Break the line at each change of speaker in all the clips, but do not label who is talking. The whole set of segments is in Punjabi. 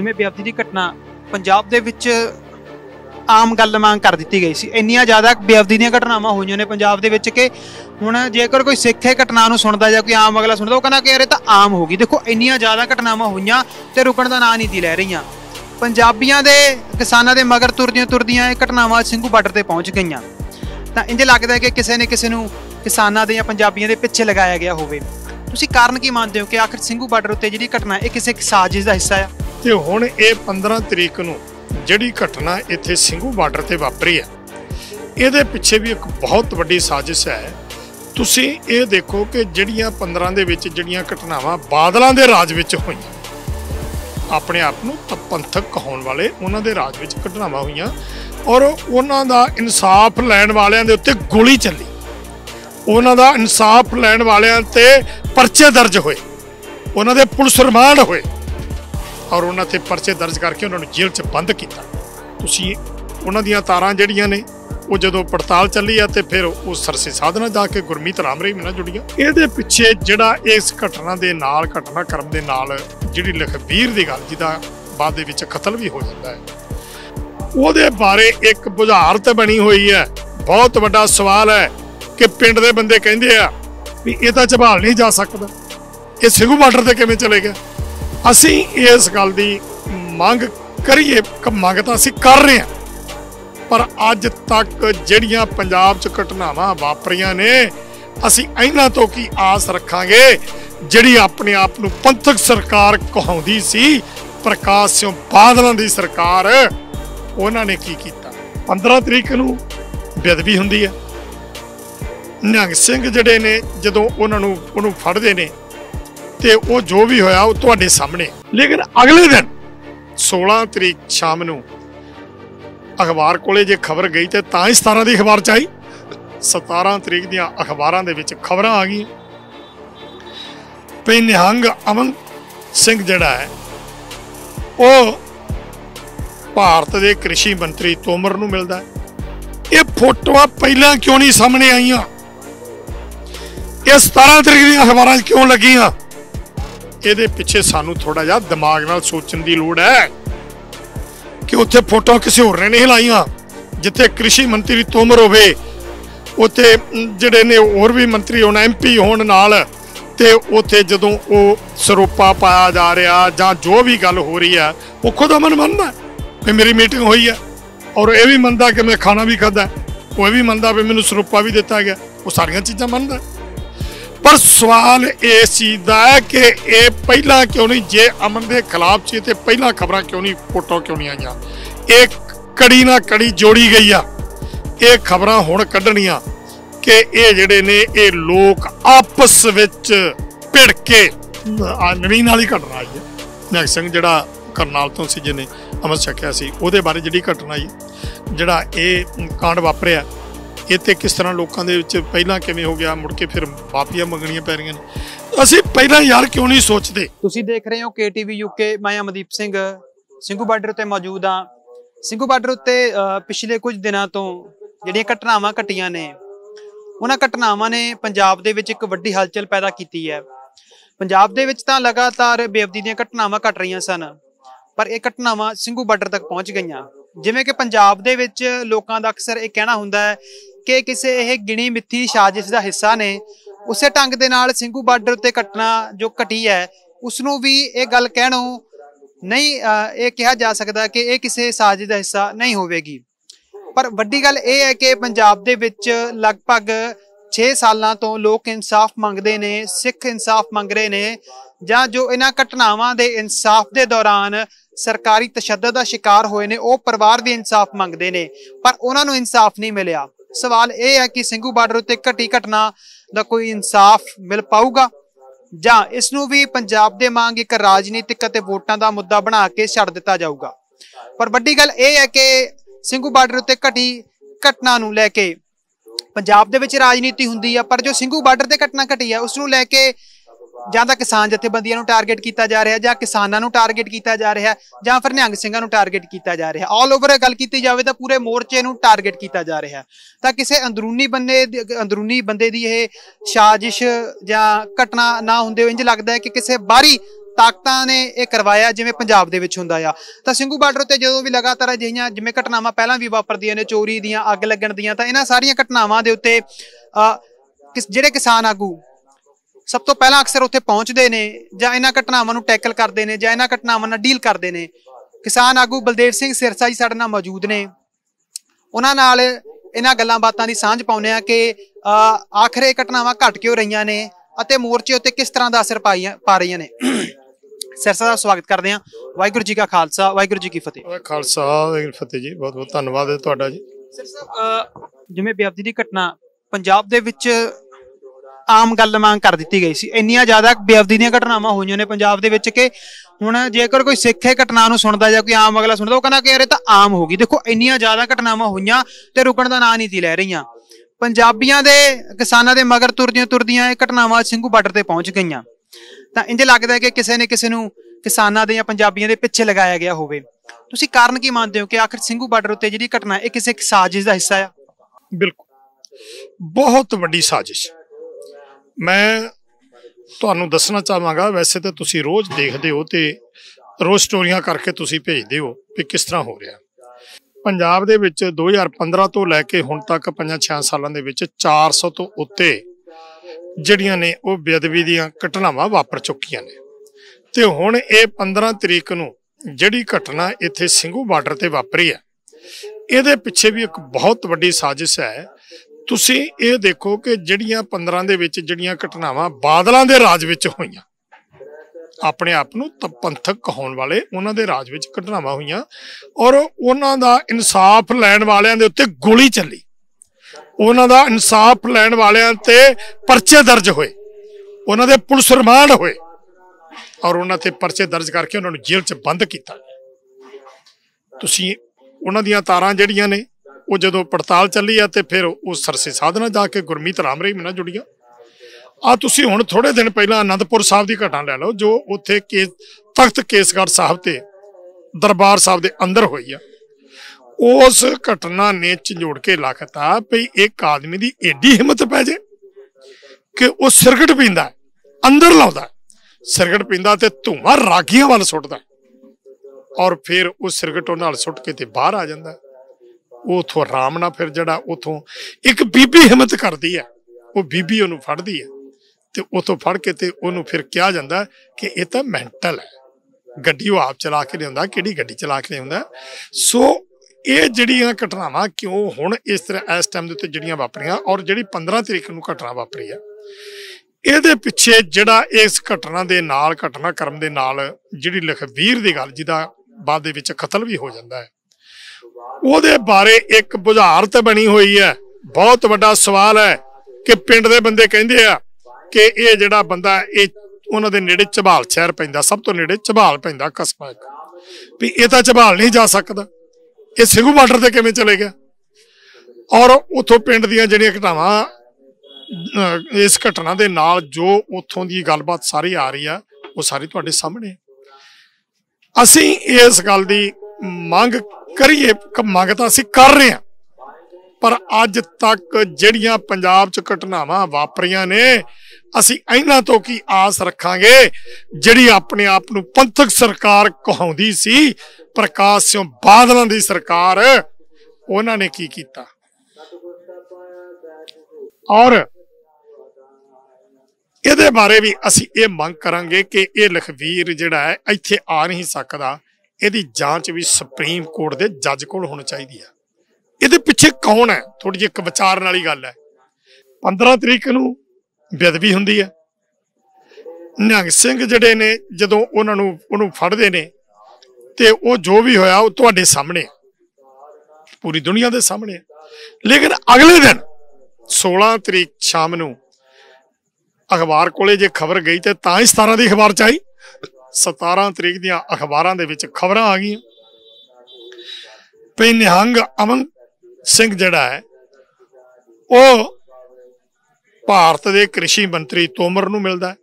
ਜਿਵੇਂ ਵਿਆਪਤੀ ਦੀ ਘਟਨਾ ਪੰਜਾਬ ਦੇ ਵਿੱਚ ਆਮ ਗੱਲ ਮੰਗ ਕਰ ਦਿੱਤੀ ਗਈ ਸੀ ਇੰਨੀਆਂ ਜ਼ਿਆਦਾ ਬੇਅਬਦੀ ਦੀਆਂ ਘਟਨਾਵਾਂ ਹੋਈਆਂ ਨੇ ਪੰਜਾਬ ਦੇ ਵਿੱਚ ਕਿ ਹੁਣ ਜੇਕਰ ਕੋਈ ਸਿੱਖ ਇਹ ਘਟਨਾ ਨੂੰ ਸੁਣਦਾ ਜਾਂ ਕੋਈ ਆਮ ਅਗਲਾ ਸੁਣਦਾ ਉਹ ਕਹਿੰਦਾ ਕਿ ਅਰੇ ਤਾਂ ਆਮ ਹੋ ਗਈ ਦੇਖੋ ਇੰਨੀਆਂ ਜ਼ਿਆਦਾ ਘਟਨਾਵਾਂ ਹੋਈਆਂ ਤੇ ਰੁਕਣ ਦਾ ਨਾਂ ਨਹੀਂ ਦੀ ਲੈ ਰਹੀਆਂ ਪੰਜਾਬੀਆਂ ਦੇ ਕਿਸਾਨਾਂ ਦੇ ਮਗਰ ਤੁਰਦੀਆਂ ਤੁਰਦੀਆਂ ਇਹ ਘਟਨਾਵਾਂ ਸਿੰਘੂ ਬਾਰਡਰ ਤੇ ਪਹੁੰਚ ਗਈਆਂ ਤਾਂ ਇੰਜ ਲੱਗਦਾ ਹੈ ਕਿ ਕਿਸੇ ਨੇ ਕਿਸੇ ਨੂੰ ਕਿਸਾਨਾਂ ਦੇ ਜਾਂ ਪੰਜਾਬੀਆਂ ਦੇ ਪਿੱਛੇ ਲਗਾਇਆ ਗਿਆ ਹੋਵੇ ਤੁਸੀਂ ਕਾਰਨ ਕੀ ਮੰਨਦੇ ਹੋ ਕਿ ਆਖਰ ਸਿੰਘੂ ਬਾਰਡਰ ਉੱਤੇ ਜਿਹੜੀ ਘਟਨਾ ਇਹ ਕਿਸੇ ਸਾਜ਼ਿਸ਼ ਦਾ ਹਿੱਸਾ ਆ ਤੇ
ਹੁਣ ਇਹ 15 ਤਰੀਕ ਨੂੰ ਜਿਹੜੀ ਘਟਨਾ ਇੱਥੇ ਸਿੰਘੂ ਬਾਰਡਰ ਤੇ ਵਾਪਰੀ ਆ ਇਹਦੇ ਪਿੱਛੇ ਵੀ ਇੱਕ ਬਹੁਤ ਵੱਡੀ ਸਾਜ਼ਿਸ਼ ਹੈ ਤੁਸੀਂ ਇਹ ਦੇਖੋ ਕਿ ਜਿਹੜੀਆਂ 15 ਦੇ ਵਿੱਚ ਜਿਹੜੀਆਂ ਘਟਨਾਵਾਂ ਬਾਦਲਾਂ ਦੇ ਰਾਜ ਵਿੱਚ ਹੋਈਆਂ ਆਪਣੇ ਆਪ ਨੂੰ ਪੰਥਕ ਕਹਾਉਣ ਵਾਲੇ ਉਹਨਾਂ ਦੇ ਰਾਜ ਵਿੱਚ ਘਟਨਾਵਾਂ ਹੋਈਆਂ ਔਰ ਉਹਨਾਂ ਦਾ ਇਨਸਾਫ ਲੈਣ ਵਾਲਿਆਂ ਦੇ ਉੱਤੇ ਗੋਲੀ ਚੱਲੀ ਉਹਨਾਂ ਦਾ ਇਨਸਾਫ ਲੈਣ ਵਾਲਿਆਂ ਤੇ ਪਰਚੇ ਦਰਜ ਹੋਏ ਉਹਨਾਂ ਦੇ ਪੁਲਿਸ ਰਿਮਾਂਡ ਹੋਏ ਔਰ ਉਹਨਾਂ ਤੇ ਪਰਚੇ ਦਰਜ ਕਰਕੇ ਉਹਨਾਂ ਨੂੰ ਜੇਲ੍ਹ 'ਚ ਬੰਦ ਕੀਤਾ ਤੁਸੀਂ ਉਹਨਾਂ ਦੀਆਂ ਤਾਰਾਂ ਜਿਹੜੀਆਂ ਨੇ ਉਹ ਜਦੋਂ ਪੜਤਾਲ ਚੱਲੀ ਆ ਤੇ ਫਿਰ ਉਹ ਸਰਸੇ ਸਾਧਨਾ ਜਾ ਕੇ ਗੁਰਮੀਤ ਰਾਮਰੇ ਨਾਲ ਜੁੜੀਆਂ ਇਹਦੇ ਪਿੱਛੇ ਜਿਹੜਾ ਇਸ ਘਟਨਾ ਦੇ ਨਾਲ ਘਟਨਾ ਕਰਮ ਦੇ ਨਾਲ ਜਿਹੜੀ ਲਖਵੀਰ ਦੀ ਗੱਲ ਜਿਹਦਾ ਬਾਅਦ ਦੇ ਵਿੱਚ ਕਤਲ ਵੀ ਹੋ ਜਾਂਦਾ ਹੈ ਉਹਦੇ ਬਾਰੇ ਇੱਕ ਬੁਝਾਰਤ ਬਣੀ ਹੋਈ ਹੈ ਬਹੁਤ ਵੱਡਾ ਸਵਾਲ ਹੈ ਕਿ ਪਿੰਡ ਦੇ ਬੰਦੇ ਕਹਿੰਦੇ ਆ ਵੀ ਇਹ ਤਾਂ ਝਬਾਲ ਨਹੀਂ ਜਾ ਸਕਦਾ ਇਹ ਸਿੰਘੂ ਬਾਰਡਰ ਤੇ ਕਿਵੇਂ ਚਲੇ ਗਿਆ ਅਸੀਂ ਇਸ ਗੱਲ ਦੀ ਮੰਗ ਕਰੀਏ ਮੰਗ ਤਾਂ ਅਸੀਂ ਕਰ ਰਹੇ ਹਾਂ ਪਰ ਅੱਜ ਤੱਕ ਜਿਹੜੀਆਂ ਪੰਜਾਬ 'ਚ ਘਟਨਾਵਾਂ ਵਾਪਰੀਆਂ ਨੇ ਅਸੀਂ ਇਹਨਾਂ ਤੋਂ ਕੀ ਆਸ ਰੱਖਾਂਗੇ ਜਿਹੜੀ ਆਪਣੇ ਆਪ ਨੂੰ ਪੰਥਕ ਸਰਕਾਰ ਕਹਾਉਂਦੀ ਸੀ ਪ੍ਰਕਾਸ਼ ਸਿੰਘ ਬਾਦਲਾਂ ਦੀ ਸਰਕਾਰ ਉਹਨਾਂ ਨੇ ਕੀ ਕੀਤਾ 15 ਤਰੀਕ ਨੂੰ ਬਦਵੀ ਹੁੰਦੀ ਹੈ ਨਿਹੰਗ ਸਿੰਘ ਜਿਹੜੇ ਨੇ ਜਦੋਂ ਉਹਨਾਂ ਨੂੰ ਉਹਨੂੰ ਫੜਦੇ ਨੇ ਤੇ ਉਹ ਜੋ ਵੀ ਹੋਇਆ ਉਹ ਤੁਹਾਡੇ ਸਾਹਮਣੇ ਲੇਕਿਨ ਅਗਲੇ ਦਿਨ 16 ਤਰੀਕ ਸ਼ਾਮ ਨੂੰ ਅਖਬਾਰ ਕੋਲੇ ਜੇ ਖਬਰ ਗਈ ਤੇ ਤਾਂ ਹੀ 17 ਦੀ ਅਖਬਾਰ ਚ ਆਈ 17 ਤਰੀਕ ਦੀਆਂ ਅਖਬਾਰਾਂ ਦੇ ਵਿੱਚ ਖਬਰਾਂ ਆ ਗਈਆਂ ਪਈ ਨਿਹੰਗ ਅਮਨ ਸਿੰਘ ਜਿਹੜਾ ਹੈ ਉਹ ਭਾਰਤ ਦੇ ਕ੍ਰਿਸ਼ੀ ਮੰਤਰੀ ਤੋਮਰ ਨੂੰ ਮਿਲਦਾ ਇਹ ਫੋਟੋਆਂ ਪਹਿਲਾਂ ਕਿਉਂ ਨਹੀਂ ਸਾਹਮਣੇ ਆਈਆਂ ਇਹ 17 ਤਰੀਕ ਦੀਆਂ ਅਖਬਾਰਾਂ 'ਚ ਕਿਉਂ ਲੱਗੀਆਂ ਇਹਦੇ ਪਿੱਛੇ ਸਾਨੂੰ ਥੋੜਾ ਜਿਹਾ ਦਿਮਾਗ ਨਾਲ ਸੋਚਣ ਦੀ ਲੋੜ ਹੈ ਕਿ ਉੱਥੇ ਫੋਟੋ ਕਿਸੇ ਹੋਰ ਨੇ ਨਹੀਂ ਲਾਈਆਂ ਜਿੱਥੇ ਕ੍ਰਿਸ਼ੀ ਮੰਤਰੀ ਤੋਮਰ ਹੋਵੇ ਉੱਥੇ ਜਿਹੜੇ ਨੇ ਹੋਰ ਵੀ ਮੰਤਰੀ ਹੋਣ ਐਮਪੀ ਹੋਣ ਨਾਲ ਤੇ ਉੱਥੇ ਜਦੋਂ ਉਹ ਸਰੋਪਾ ਪਾਇਆ ਜਾ ਰਿਹਾ ਜਾਂ ਜੋ ਵੀ ਗੱਲ ਹੋ ਰਹੀ ਹੈ ਉਹ ਖੁਦ ਅਮਨ ਮੰਨਦਾ ਕਿ ਮੇਰੀ ਮੀਟਿੰਗ ਹੋਈ ਹੈ ਔਰ ਇਹ ਵੀ ਮੰਨਦਾ ਕਿ ਮੈਂ ਖਾਣਾ ਵੀ ਖਾਦਾ ਉਹ ਵੀ ਮੰਨਦਾ ਵੀ ਮੈਨੂੰ ਸਰੋਪਾ ਵੀ ਦਿੱਤਾ ਗਿਆ ਉਹ ਸਾਰੀਆਂ ਚੀਜ਼ਾਂ ਮੰਨਦਾ ਪਰ ਸਵਾਲ ਇਸ ਚੀਜ਼ ਦਾ ਹੈ ਕਿ ਇਹ ਪਹਿਲਾਂ ਕਿਉਂ ਨਹੀਂ ਜੇ ਅਮਨ ਦੇ ਖਿਲਾਫ ਸੀ ਤੇ ਪਹਿਲਾਂ ਖਬਰਾਂ ਕਿਉਂ ਨਹੀਂ ਫੋਟੋ ਕਿਉਂ ਨਹੀਂ ਆਈਆਂ ਇਹ ਕੜੀ ਨਾ ਕੜੀ ਜੋੜੀ ਗਈ ਆ ਇਹ ਖਬਰਾਂ ਹੁਣ ਕੱਢਣੀਆਂ ਕਿ ਇਹ ਜਿਹੜੇ ਨੇ ਇਹ ਲੋਕ ਆਪਸ ਵਿੱਚ ਭਿੜ ਕੇ ਨਵੀਂ ਨਾਲ ਹੀ ਘਟਨਾ ਆਈ ਹੈ ਨਿਹੰਗ ਸਿੰਘ ਜਿਹੜਾ ਕਰਨਾਲ ਤੋਂ ਸੀ ਜਿਹਨੇ ਅਮਰ ਛਕਿਆ ਸੀ ਉਹਦੇ ਬਾਰੇ ਜਿਹੜੀ ਘਟਨਾ ਆਈ ਜਿਹੜਾ ਇਹ ਕਾਂਡ ਵਾਪਰਿਆ ਇੱਥੇ ਕਿਸ ਤਰ੍ਹਾਂ ਲੋਕਾਂ ਦੇ ਵਿੱਚ ਪਹਿਲਾਂ ਕਿਵੇਂ ਹੋ ਗਿਆ ਮੁੜ ਕੇ ਫਿਰ ਮਾਫੀਆਂ ਮੰਗਣੀਆਂ ਪੈ ਰਹੀਆਂ
ਨੇ ਅਸੀਂ ਪਹਿਲਾਂ ਯਾਰ ਕਿਉਂ ਨਹੀਂ ਸੋਚਦੇ ਤੁਸੀਂ ਦੇਖ ਰਹੇ ਹੋ ਕੇਟੀਵੀ ਯੂਕੇ ਮੈਂ ਅਮਦੀਪ ਸਿੰਘ ਸਿੰਘੂ ਬਾਰਡਰ ਤੇ ਮੌਜੂਦ ਆ ਸਿੰਘੂ ਬਾਰਡਰ ਉੱਤੇ ਪਿਛਲੇ ਕੁਝ ਦਿਨਾਂ ਤੋਂ ਜਿਹੜੀਆਂ ਘਟਨਾਵਾਂ ਘਟੀਆਂ ਨੇ ਉਹਨਾਂ ਘਟਨਾਵਾਂ ਨੇ ਪੰਜਾਬ ਦੇ ਵਿੱਚ ਇੱਕ ਵੱਡੀ ਹਲਚਲ ਪੈਦਾ ਕੀਤੀ ਹੈ ਪੰਜਾਬ ਦੇ ਵਿੱਚ ਤਾਂ ਲਗਾਤਾਰ ਬੇਅਬਦੀ ਦੀਆਂ ਘਟਨਾਵਾਂ ਘਟ ਰਹੀਆਂ ਸਨ ਪਰ ਇਹ ਘਟਨਾਵਾਂ ਸਿੰਘੂ ਬਾਰਡਰ ਤੱਕ ਪਹੁੰਚ ਗਈਆਂ ਜਿਵੇਂ ਕਿ ਪੰਜਾਬ ਦੇ ਵਿੱਚ ਲੋਕਾਂ ਦਾ ਅਕਸਰ ਇਹ ਕਹਿਣਾ ਹੁੰਦਾ ਹੈ ਕਿ ਕਿਸੇ ਇਹ ਗਿਣੀ ਮਿੱਥੀ ਸਾਜ਼ਿਸ਼ ਦਾ ਹਿੱਸਾ ਨੇ ਉਸੇ ਢੰਗ ਦੇ ਨਾਲ ਸਿੰਘੂ ਬਾਰਡਰ ਉੱਤੇ ਘਟਨਾ ਜੋ ਘਟੀ ਹੈ ਉਸ ਨੂੰ ਵੀ ਇਹ ਗੱਲ ਕਹਿਣੋ ਨਹੀਂ ਇਹ ਕਿਹਾ ਜਾ ਸਕਦਾ ਕਿ ਇਹ ਕਿਸੇ ਸਾਜ਼ਿਸ਼ ਦਾ ਹਿੱਸਾ ਨਹੀਂ ਹੋਵੇਗੀ ਪਰ ਵੱਡੀ ਗੱਲ ਇਹ ਹੈ ਕਿ ਪੰਜਾਬ ਦੇ ਵਿੱਚ ਲਗਭਗ 6 ਸਾਲਾਂ ਤੋਂ ਲੋਕ ਇਨਸਾਫ ਮੰਗਦੇ ਨੇ ਸਿੱਖ ਇਨਸਾਫ ਮੰਗ ਰਹੇ ਨੇ ਜਾਂ ਜੋ ਇਹਨਾਂ ਘਟਨਾਵਾਂ ਦੇ ਇਨਸਾਫ ਦੇ ਦੌਰਾਨ ਸਰਕਾਰੀ ਤਸ਼ੱਦਦ ਦਾ ਸ਼ਿਕਾਰ ਹੋਏ ਨੇ ਉਹ ਪਰਿਵਾਰ ਵੀ ਇਨਸਾਫ ਮੰਗਦੇ ਨੇ ਪਰ ਉਹਨਾਂ ਨੂੰ ਇਨਸਾਫ ਨਹੀਂ ਮਿਲਿਆ ਸਵਾਲ ਇਹ ਹੈ ਕਿ ਸਿੰਘੂ ਬਾਰਡਰ ਉੱਤੇ ਘਟੀ ਘਟਨਾ ਦਾ ਕੋਈ ਇਨਸਾਫ ਮਿਲ ਪਾਊਗਾ ਜਾਂ ਇਸ ਨੂੰ ਵੀ ਪੰਜਾਬ ਦੇ ਮੰਗ ਇੱਕ ਰਾਜਨੀਤਿਕ ਅਤੇ ਵੋਟਾਂ ਦਾ ਮੁੱਦਾ ਬਣਾ ਕੇ ਛੱਡ ਦਿੱਤਾ ਜਾਊਗਾ ਪਰ ਵੱਡੀ ਗੱਲ ਇਹ ਹੈ ਕਿ ਸਿੰਘੂ ਬਾਰਡਰ ਉੱਤੇ ਘਟੀ ਘਟਨਾ ਨੂੰ ਲੈ ਕੇ ਪੰਜਾਬ ਦੇ ਵਿੱਚ ਰਾਜਨੀਤੀ ਹੁੰਦੀ ਆ ਪਰ ਜੋ ਸਿੰਘੂ ਬਾਰਡਰ ਤੇ ਘਟਨਾ ਘਟੀ ਆ ਉਸ ਨੂੰ ਲੈ ਕੇ ਜਾਂ ਤਾਂ ਕਿਸਾਨ ਜਥੇਬੰਦੀਆਂ ਨੂੰ ਟਾਰਗੇਟ ਕੀਤਾ ਜਾ ਰਿਹਾ ਜਾਂ ਕਿਸਾਨਾਂ ਨੂੰ ਟਾਰਗੇਟ ਕੀਤਾ ਜਾ ਰਿਹਾ ਜਾਂ ਫਿਰ ਨਿਹੰਗ ਸਿੰਘਾਂ ਨੂੰ ਟਾਰਗੇਟ ਕੀਤਾ ਜਾ ਰਿਹਾ ਆਲ ਓਵਰ ਗੱਲ ਕੀਤੀ ਜਾਵੇ ਤਾਂ ਪੂਰੇ ਮੋਰਚੇ ਨੂੰ ਟਾਰਗੇਟ ਕੀਤਾ ਜਾ ਰਿਹਾ ਤਾਂ ਕਿਸੇ ਅੰਦਰੂਨੀ ਬੰਦੇ ਅੰਦਰੂਨੀ ਬੰਦੇ ਦੀ ਇਹ ਸਾਜ਼ਿਸ਼ ਜਾਂ ਘਟਨਾ ਨਾ ਹੁੰਦੇ ਹੋਏ ਇੰਜ ਲੱਗਦਾ ਹੈ ਕਿ ਕਿਸੇ ਬਾਹਰੀ ਤਾਕਤਾਂ ਨੇ ਇਹ ਕਰਵਾਇਆ ਜਿਵੇਂ ਪੰਜਾਬ ਦੇ ਵਿੱਚ ਹੁੰਦਾ ਆ ਤਾਂ ਸਿੰਘੂ ਬਾਰਡਰ ਤੇ ਜਦੋਂ ਵੀ ਲਗਾਤਾਰ ਅਜਿਹੀਆਂ ਜਿਵੇਂ ਘਟਨਾਵਾਂ ਪਹਿਲਾਂ ਵੀ ਵਾਪਰਦੀਆਂ ਨੇ ਚੋਰੀ ਦੀਆਂ ਅੱਗ ਲੱਗਣ ਦੀਆਂ ਤਾਂ ਇਹਨਾਂ ਸਾਰੀਆਂ ਘਟਨਾਵਾਂ ਦੇ ਉੱਤੇ ਜਿਹੜੇ ਕਿਸਾਨ ਆਗੂ ਸਭ ਤੋਂ ਪਹਿਲਾਂ ਅਕਸਰ ਉੱਥੇ ਪਹੁੰਚਦੇ ਨੇ ਜਾਂ ਇਹਨਾਂ ਘਟਨਾਵਾਂ ਨੂੰ ਟੈਕਲ ਕਰਦੇ ਨੇ ਜਾਂ ਇਹਨਾਂ ਘਟਨਾਵਾਂ ਨਾਲ ਡੀਲ ਕਰਦੇ ਨੇ ਕਿਸਾਨ ਆਗੂ ਬਲਦੇਵ ਸਿੰਘ ਸਿਰਸਾ ਜੀ ਸਾਡੇ ਨਾਲ ਮੌਜੂਦ ਨੇ ਉਹਨਾਂ ਨਾਲ ਇਹਨਾਂ ਗੱਲਾਂ ਬਾਤਾਂ ਦੀ ਸਾਂਝ ਪਾਉਨੇ ਆ ਕਿ ਆਖਰੇ ਘਟਨਾਵਾਂ ਘਟ ਕਿਉਂ ਰਹੀਆਂ ਨੇ ਅਤੇ ਮੋਰਚੇ ਉੱਤੇ ਕਿਸ ਤਰ੍ਹਾਂ ਦਾ ਅਸਰ ਪਾਈਆਂ ਪਾ ਰਹੀਆਂ ਨੇ ਸਿਰਸਾ ਦਾ ਸਵਾਗਤ ਕਰਦੇ ਆ ਵਾਹਿਗੁਰੂ ਜੀ ਕਾ ਖਾਲਸਾ ਵਾਹਿਗੁਰੂ ਜੀ ਕੀ ਫਤਿਹ ਖਾਲਸਾ ਵਾਹਿਗੁਰੂ ਫਤਿਹ ਜੀ ਬਹੁਤ ਬਹੁਤ ਧੰਨਵਾਦ ਤੁਹਾਡਾ ਜੀ ਸਿਰਸਾ ਜਿਵੇਂ ਵਿਆਪਦੀ ਦੀ ਘਟਨਾ ਪੰਜਾਬ ਦੇ ਵਿੱਚ ਆਮ ਗੱਲ ਮੰਗ ਕਰ ਦਿੱਤੀ ਗਈ ਸੀ ਇੰਨੀਆਂ ਜ਼ਿਆਦਾ ਬੇਅਬਦੀ ਦੀਆਂ ਘਟਨਾਵਾਂ ਹੋਈਆਂ ਨੇ ਪੰਜਾਬ ਦੇ ਵਿੱਚ ਕਿ ਹੁਣ ਜੇਕਰ ਕੋਈ ਸਿੱਖ ਇਹ ਘਟਨਾ ਨੂੰ ਸੁਣਦਾ ਜਾਂ ਕੋਈ ਆਮ ਅਗਲਾ ਸੁਣਦਾ ਉਹ ਕਹਿੰਦਾ ਕਿ ਯਾਰ ਇਹ ਤਾਂ ਆਮ ਹੋ ਗਈ ਦੇਖੋ ਇੰਨੀਆਂ ਜ਼ਿਆਦਾ ਘਟਨਾਵਾਂ ਹੋਈਆਂ ਤੇ ਰੁਕਣ ਦਾ ਨਾਂ ਨਹੀਂ ਸੀ ਲੈ ਰਹੀਆਂ ਪੰਜਾਬੀਆਂ ਦੇ ਕਿਸਾਨਾਂ ਦੇ ਮਗਰ ਤੁਰਦੀਆਂ ਤੁਰਦੀਆਂ ਇਹ ਘਟਨਾਵਾਂ ਸਿੰਘੂ ਬਾਰਡਰ ਤੇ ਪਹੁੰਚ ਗਈਆਂ ਤਾਂ ਇੰਜ ਲੱਗਦਾ ਹੈ ਕਿ ਕਿਸੇ ਨੇ ਕਿਸੇ ਨੂੰ ਕਿਸਾਨਾਂ ਦੇ ਜਾਂ ਪੰਜਾਬੀਆਂ ਦੇ ਪਿੱਛੇ ਲਗਾਇਆ ਗਿਆ ਹੋਵੇ ਤੁਸੀਂ ਕਾਰਨ ਕੀ ਮੰਨਦੇ ਹੋ ਕਿ ਆਖਰ ਸਿੰਘੂ ਬਾਰਡਰ ਉੱਤੇ ਜਿਹੜੀ ਘਟਨਾ ਇਹ ਕਿਸੇ ਸਾਜ਼ਿਸ਼ ਦਾ ਹਿੱਸਾ ਆ ਬਿਲਕੁਲ ਬਹੁਤ ਵੱਡੀ ਸਾਜ਼ਿਸ਼ ਮੈਂ
ਤੁਹਾਨੂੰ ਦੱਸਣਾ ਚਾਹਾਂਗਾ ਵੈਸੇ ਤਾਂ ਤੁਸੀਂ ਰੋਜ਼ ਦੇਖਦੇ ਹੋ ਤੇ ਰੋਜ਼ ਸਟੋਰੀਆਂ ਕਰਕੇ ਤੁਸੀਂ ਭੇਜਦੇ ਹੋ ਕਿ ਕਿਸ ਤਰ੍ਹਾਂ ਹੋ ਰਿਹਾ ਪੰਜਾਬ ਦੇ ਵਿੱਚ 2015 ਤੋਂ ਲੈ ਕੇ ਹੁਣ ਤੱਕ 5-6 ਸਾਲਾਂ ਦੇ ਵਿੱਚ 400 ਤੋਂ ਉੱਤੇ ਜਿਹੜੀਆਂ ਨੇ ਉਹ ਬੇਅਦਬੀ ਦੀਆਂ ਘਟਨਾਵਾਂ ਵਾਪਰ ਚੁੱਕੀਆਂ ਨੇ ਤੇ ਹੁਣ ਇਹ 15 ਤਰੀਕ ਨੂੰ ਜਿਹੜੀ ਘਟਨਾ ਇੱਥੇ ਸਿੰਘੂ ਬਾਰਡਰ ਤੇ ਵਾਪਰੀ ਹੈ ਇਹਦੇ ਪਿੱਛੇ ਵੀ ਇੱਕ ਬਹੁਤ ਵੱਡੀ ਸਾਜ਼ਿਸ਼ ਹੈ ਤੁਸੀਂ ਇਹ ਦੇਖੋ ਕਿ ਜਿਹੜੀਆਂ 15 ਦੇ ਵਿੱਚ ਜਿਹੜੀਆਂ ਘਟਨਾਵਾਂ ਬਾਦਲਾਂ ਦੇ ਰਾਜ ਵਿੱਚ ਹੋਈਆਂ ਆਪਣੇ ਆਪ ਨੂੰ ਪੰਥਕ ਕਹਾਉਣ ਵਾਲੇ ਉਹਨਾਂ ਦੇ ਰਾਜ ਵਿੱਚ ਘਟਨਾਵਾਂ ਹੋਈਆਂ ਔਰ ਉਹਨਾਂ ਦਾ ਇਨਸਾਫ ਲੈਣ ਵਾਲਿਆਂ ਦੇ ਉੱਤੇ ਗੋਲੀ ਚੱਲੀ ਉਹਨਾਂ ਦਾ ਇਨਸਾਫ ਲੈਣ ਵਾਲਿਆਂ ਤੇ ਪਰਚੇ ਦਰਜ ਹੋਏ ਉਹਨਾਂ ਦੇ ਪੁਲਿਸ ਰਿਮਾਂਡ ਹੋਏ ਔਰ ਉਹਨਾਂ ਤੇ ਪਰਚੇ ਦਰਜ ਕਰਕੇ ਉਹਨਾਂ ਨੂੰ ਜੇਲ੍ਹ 'ਚ ਬੰਦ ਕੀਤਾ ਤੁਸੀਂ ਉਹਨਾਂ ਦੀਆਂ ਤਾਰਾਂ ਜਿਹੜੀਆਂ ਨੇ ਉਹ ਜਦੋਂ ਪੜਤਾਲ ਚੱਲੀ ਆ ਤੇ ਫਿਰ ਉਹ ਸਰਸੇ ਸਾਧਨਾ ਜਾ ਕੇ ਗੁਰਮੀਤ ਰਾਮ ਰਹੀਮ ਨਾਲ ਜੁੜੀਆਂ ਆ ਤੁਸੀਂ ਹੁਣ ਥੋੜੇ ਦਿਨ ਪਹਿਲਾਂ ਅਨੰਦਪੁਰ ਸਾਹਿਬ ਦੀ ਘਟਨਾ ਲੈ ਲਓ ਜੋ ਉੱਥੇ ਕੇ ਤਖਤ ਕੇਸਗੜ ਸਾਹਿਬ ਤੇ ਦਰਬਾਰ ਸਾਹਿਬ ਦੇ ਅੰਦਰ ਹੋਈ ਆ ਉਸ ਘਟਨਾ ਨੇ ਝੰਜੋੜ ਕੇ ਲਖਤਾ ਭਈ ਇੱਕ ਆਦਮੀ ਦੀ ਏਡੀ ਹਿੰਮਤ ਪੈ ਜੇ ਕਿ ਉਹ ਸਿਰਗਟ ਪੀਂਦਾ ਅੰਦਰ ਲਾਉਂਦਾ ਸਿਰਗਟ ਪੀਂਦਾ ਤੇ ਧੂਆਂ ਰਾਗੀਆਂ ਵੱਲ ਸੁੱਟਦਾ ਔਰ ਫਿਰ ਉਹ ਸਿਰਗਟ ਉਹ ਨਾਲ ਸੁੱਟ ਕੇ ਤੇ ਬਾਹਰ ਆ ਜਾਂਦਾ ਉਥੋਂ ਆਰਾਮ ਨਾਲ ਫਿਰ ਜਿਹੜਾ ਉਥੋਂ ਇੱਕ ਬੀਬੀ ਹਿੰਮਤ ਕਰਦੀ ਆ ਉਹ ਬੀਬੀ ਉਹਨੂੰ ਫੜਦੀ ਆ ਤੇ ਉਥੋਂ ਫੜ ਕੇ ਤੇ ਉਹਨੂੰ ਫਿਰ ਕਿਹਾ ਜਾਂਦਾ ਕਿ ਇਹ ਤਾਂ ਮੈਂਟਲ ਹੈ ਗੱਡੀ ਉਹ ਆਪ ਚਲਾ ਕੇ ਲਿਆਉਂਦਾ ਕਿਹੜੀ ਗੱਡੀ ਚਲਾ ਕੇ ਲਿਆਉਂਦਾ ਸੋ ਇਹ ਜਿਹੜੀਆਂ ਘਟਨਾਵਾਂ ਕਿਉਂ ਹੁਣ ਇਸ ਤਰ੍ਹਾਂ ਇਸ ਟਾਈਮ ਦੇ ਉੱਤੇ ਜਿਹੜੀਆਂ ਵਾਪਰੀਆਂ ਔਰ ਜਿਹੜੀ 15 ਤਰੀਕ ਨੂੰ ਘਟਨਾ ਵਾਪਰੀ ਆ ਇਹਦੇ ਪਿੱਛੇ ਜਿਹੜਾ ਇਸ ਘਟਨਾ ਦੇ ਨਾਲ ਘਟਨਾ ਕਰਮ ਦੇ ਨਾਲ ਜਿਹੜੀ ਲਖਵੀਰ ਦੀ ਗੱਲ ਜਿਹਦਾ ਬਾਅਦ ਦੇ ਵਿੱਚ ਕਤਲ ਵੀ ਹੋ ਜਾਂਦਾ ਹੈ ਉਹਦੇ ਬਾਰੇ ਇੱਕ ਬੁਝਾਰਤ ਬਣੀ ਹੋਈ ਹੈ ਬਹੁਤ ਵੱਡਾ ਸਵਾਲ ਹੈ ਕਿ ਪਿੰਡ ਦੇ ਬੰਦੇ ਕਹਿੰਦੇ ਆ ਕਿ ਇਹ ਜਿਹੜਾ ਬੰਦਾ ਇਹ ਉਹਨਾਂ ਦੇ ਨੇੜੇ ਚਬਾਲ ਸ਼ਹਿਰ ਪੈਂਦਾ ਸਭ ਤੋਂ ਨੇੜੇ ਚਬਾਲ ਪੈਂਦਾ ਕਸਬਾ ਇੱਕ ਵੀ ਇਹ ਤਾਂ ਚਬਾਲ ਨਹੀਂ ਜਾ ਸਕਦਾ ਇਹ ਸਿੰਘੂ ਬਾਰਡਰ ਤੇ ਕਿਵੇਂ ਚਲੇ ਗਿਆ ਔਰ ਉਥੋਂ ਪਿੰਡ ਦੀਆਂ ਜਿਹੜੀਆਂ ਘਟਨਾਵਾਂ ਇਸ ਘਟਨਾ ਦੇ ਨਾਲ ਜੋ ਉਥੋਂ ਦੀ ਗੱਲਬਾਤ ਸਾਰੀ ਆ ਰਹੀ ਆ ਉਹ ਸਾਰੀ ਤੁਹਾਡੇ ਸਾਹਮਣੇ ਅਸੀਂ ਇਸ ਗੱਲ ਦੀ ਮੰਗ ਕਰੀਏ ਕੰਮਾਂ ਤਾਂ ਅਸੀਂ ਕਰ ਰਹੇ ਹਾਂ ਪਰ ਅੱਜ ਤੱਕ ਜਿਹੜੀਆਂ ਪੰਜਾਬ 'ਚ ਘਟਨਾਵਾਂ ਵਾਪਰੀਆਂ ਨੇ ਅਸੀਂ ਇਹਨਾਂ ਤੋਂ ਕੀ ਆਸ ਰੱਖਾਂਗੇ ਜਿਹੜੀ ਆਪਣੇ ਆਪ ਨੂੰ ਪੰਥਕ ਸਰਕਾਰ ਕਹਾਉਂਦੀ ਸੀ ਪ੍ਰਕਾਸ਼ ਸਿੰਘ ਬਾਦਲਾਂ ਦੀ ਸਰਕਾਰ ਉਹਨਾਂ ਨੇ ਕੀ ਕੀਤਾ ਔਰ ਇਹਦੇ ਬਾਰੇ ਵੀ ਅਸੀਂ ਇਹ ਮੰਗ ਕਰਾਂਗੇ ਕਿ ਇਹ ਲਖਵੀਰ ਜਿਹੜਾ ਹੈ ਇੱਥੇ ਆ ਨਹੀਂ ਸਕਦਾ ਇਹਦੀ ਜਾਂਚ ਵੀ ਸੁਪਰੀਮ ਕੋਰਟ ਦੇ ਜੱਜ ਕੋਲ ਹੋਣੀ ਚਾਹੀਦੀ ਆ ਇਹਦੇ ਪਿੱਛੇ ਕੌਣ ਹੈ ਥੋੜੀ ਜਿਹੀ ਇੱਕ ਵਿਚਾਰਨ ਵਾਲੀ ਗੱਲ ਹੈ 15 ਤਰੀਕ ਨੂੰ ਵਿਦਵੀ ਹੁੰਦੀ ਹੈ ਨਿਹੰਗ ਸਿੰਘ ਜਿਹੜੇ ਨੇ ਜਦੋਂ ਉਹਨਾਂ ਨੂੰ ਉਹਨੂੰ ਫੜਦੇ ਨੇ ਤੇ ਉਹ ਜੋ ਵੀ ਹੋਇਆ ਉਹ ਤੁਹਾਡੇ ਸਾਹਮਣੇ ਪੂਰੀ ਦੁਨੀਆ ਦੇ ਸਾਹਮਣੇ ਲੇਕਿਨ ਅਗਲੇ ਦਿਨ 16 ਤਰੀਕ ਸ਼ਾਮ ਨੂੰ ਅਖਬਾਰ ਕੋਲੇ ਜੇ ਖਬਰ ਗਈ ਤੇ ਤਾਂ ਹੀ 17 ਦੀ ਅਖਬਾਰ ਆਈ 17 ਤਰੀਕ ਦੀਆਂ ਅਖਬਾਰਾਂ ਦੇ ਵਿੱਚ ਖਬਰਾਂ ਆ ਗਈਆਂ ਪਈ ਨਿਹੰਗ ਅਮਨ ਸਿੰਘ ਜਿਹੜਾ ਹੈ ਉਹ ਭਾਰਤ ਦੇ ਕ੍ਰਿਸ਼ੀ ਮੰਤਰੀ ਤੋਮਰ ਨੂੰ ਮਿਲਦਾ ਹੈ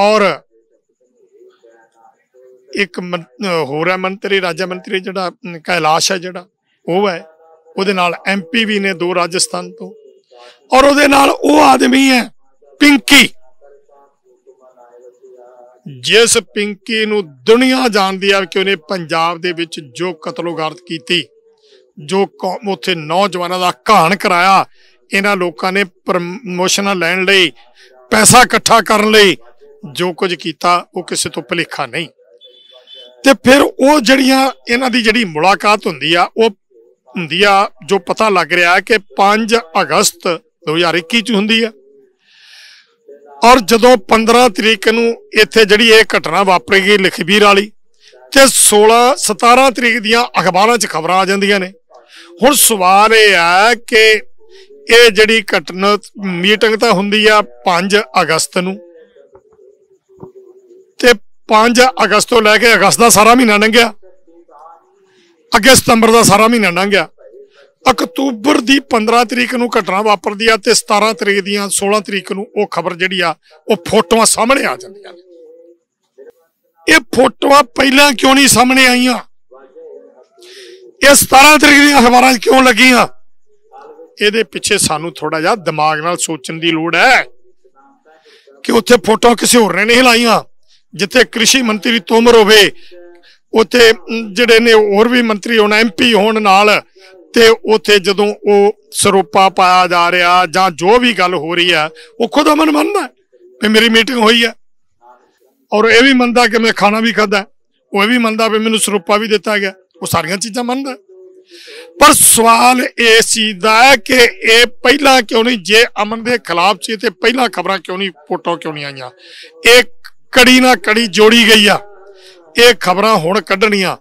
ਔਰ ਇੱਕ ਹੋਰ ਹੈ ਮੰਤਰੀ ਰਾਜ ਮੰਤਰੀ ਜਿਹੜਾ ਕੈਲਾਸ਼ ਹੈ ਜਿਹੜਾ ਉਹ ਹੈ ਉਹਦੇ ਨਾਲ ਐਮਪੀ ਵੀ ਨੇ ਦੋ ਰਾਜਸਥਾਨ ਤੋਂ ਔਰ ਉਹਦੇ ਨਾਲ ਉਹ ਆਦਮੀ ਹੈ ਪਿੰਕੀ ਜਿਸ ਪਿੰਕੀ ਨੂੰ ਦੁਨੀਆ ਜਾਣਦੀ ਆ ਕਿ ਉਹਨੇ ਪੰਜਾਬ ਦੇ ਵਿੱਚ ਜੋ ਕਤਲੋਗਾਰਤ ਕੀਤੀ ਜੋ ਉੱਥੇ ਨੌਜਵਾਨਾਂ ਦਾ ਘਾਣ ਕਰਾਇਆ ਇਹਨਾਂ ਲੋਕਾਂ ਨੇ ਪ੍ਰਮੋਸ਼ਨਾਂ ਲੈਣ ਲਈ ਪੈਸਾ ਇਕੱਠਾ ਕਰਨ ਲਈ ਜੋ ਕੁਝ ਕੀਤਾ ਉਹ ਕਿਸੇ ਤੋਂ ਭਲੇਖਾ ਨਹੀਂ ਤੇ ਫਿਰ ਉਹ ਜਿਹੜੀਆਂ ਇਹਨਾਂ ਦੀ ਜਿਹੜੀ ਮੁਲਾਕਾਤ ਹੁੰਦੀ ਆ ਉਹ ਹੁੰਦੀ ਆ ਜੋ ਪਤਾ ਲੱਗ ਰਿਹਾ ਕਿ 5 ਅਗਸਤ 2021 ਚ ਹੁੰਦੀ ਆ ਔਰ ਜਦੋਂ 15 ਤਰੀਕ ਨੂੰ ਇੱਥੇ ਜਿਹੜੀ ਇਹ ਘਟਨਾ ਵਾਪਰੀ ਗਈ ਲਖਵੀਰ ਵਾਲੀ ਤੇ 16 17 ਤਰੀਕ ਦੀਆਂ ਅਖਬਾਰਾਂ 'ਚ ਖਬਰਾਂ ਆ ਜਾਂਦੀਆਂ ਨੇ ਹੁਣ ਸਵਾਲ ਇਹ ਆ ਕਿ ਇਹ ਜਿਹੜੀ ਘਟਨਾ ਮੀਟਿੰਗ ਤਾਂ ਹੁੰਦੀ ਆ 5 ਅਗਸਤ ਨੂੰ ਤੇ 5 ਅਗਸਤ ਤੋਂ ਲੈ ਕੇ ਅਗਸਤ ਦਾ ਸਾਰਾ ਮਹੀਨਾ ਲੰਘਿਆ ਅੱਗੇ ਸਤੰਬਰ ਦਾ ਸਾਰਾ ਮਹੀਨਾ ਲੰਘ ਗਿਆ ਅਕਤੂਬਰ ਦੀ 15 ਤਰੀਕ ਨੂੰ ਘਟਨਾ ਵਾਪਰਦੀ ਆ ਤੇ 17 ਤਰੀਕ ਦੀਆਂ 16 ਤਰੀਕ ਨੂੰ ਉਹ ਖਬਰ ਜਿਹੜੀ ਆ ਉਹ ਫੋਟੋਆਂ ਸਾਹਮਣੇ ਆ ਜਾਂਦੀਆਂ ਨੇ ਇਹ ਫੋਟੋਆਂ ਪਹਿਲਾਂ ਕਿਉਂ ਨਹੀਂ ਸਾਹਮਣੇ ਆਈਆਂ ਇਹ 17 ਤਰੀਕ ਦੀਆਂ ਖਬਰਾਂ ਕਿਉਂ ਲੱਗੀਆਂ ਇਹਦੇ ਪਿੱਛੇ ਸਾਨੂੰ ਥੋੜਾ ਜਿਹਾ ਦਿਮਾਗ ਨਾਲ ਸੋਚਣ ਦੀ ਲੋੜ ਹੈ ਕਿ ਉੱਥੇ ਫੋਟੋਆਂ ਕਿਸੇ ਹੋਰ ਨੇ ਨਹੀਂ ਲਾਈਆਂ ਜਿੱਥੇ ਕ੍ਰਿਸ਼ੀ ਮੰਤਰੀ ਤੋਮਰ ਹੋਵੇ ਉੱਥੇ ਜਿਹੜੇ ਨੇ ਹੋਰ ਵੀ ਮੰਤਰੀ ਹੋਣ ਐਮਪੀ ਹੋਣ ਨਾਲ ਤੇ ਉਥੇ ਜਦੋਂ ਉਹ ਸਰੋਪਾ ਪਾਇਆ ਜਾ ਰਿਹਾ ਜਾਂ ਜੋ ਵੀ ਗੱਲ ਹੋ ਰਹੀ ਹੈ ਉਹ ਖੁਦ ਅਮਨ ਮੰਨਦਾ ਵੀ ਮੇਰੀ ਮੀਟਿੰਗ ਹੋਈ ਹੈ ਔਰ ਇਹ ਵੀ ਮੰਨਦਾ ਕਿ ਮੈਂ ਖਾਣਾ ਵੀ ਖਾਦਾ ਉਹ ਵੀ ਮੰਨਦਾ ਵੀ ਮੈਨੂੰ ਸਰੋਪਾ ਵੀ ਦਿੱਤਾ ਗਿਆ ਉਹ ਸਾਰੀਆਂ ਚੀਜ਼ਾਂ ਮੰਨਦਾ ਪਰ ਸਵਾਲ ਇਹ ਸੀ ਦਾ ਕਿ ਇਹ ਪਹਿਲਾਂ ਕਿਉਂ ਨਹੀਂ ਜੇ ਅਮਨ ਦੇ ਖਿਲਾਫ ਸੀ ਤੇ ਪਹਿਲਾਂ ਖਬਰਾਂ ਕਿਉਂ ਨਹੀਂ ਫੋਟੋ ਕਿਉਂ ਨਹੀਂ ਆਈਆਂ ਇਹ ਕੜੀ ਨਾਲ ਕੜੀ ਜੋੜੀ ਗਈ ਆ ਇਹ ਖਬਰਾਂ ਹੁਣ ਕੱਢਣੀਆਂ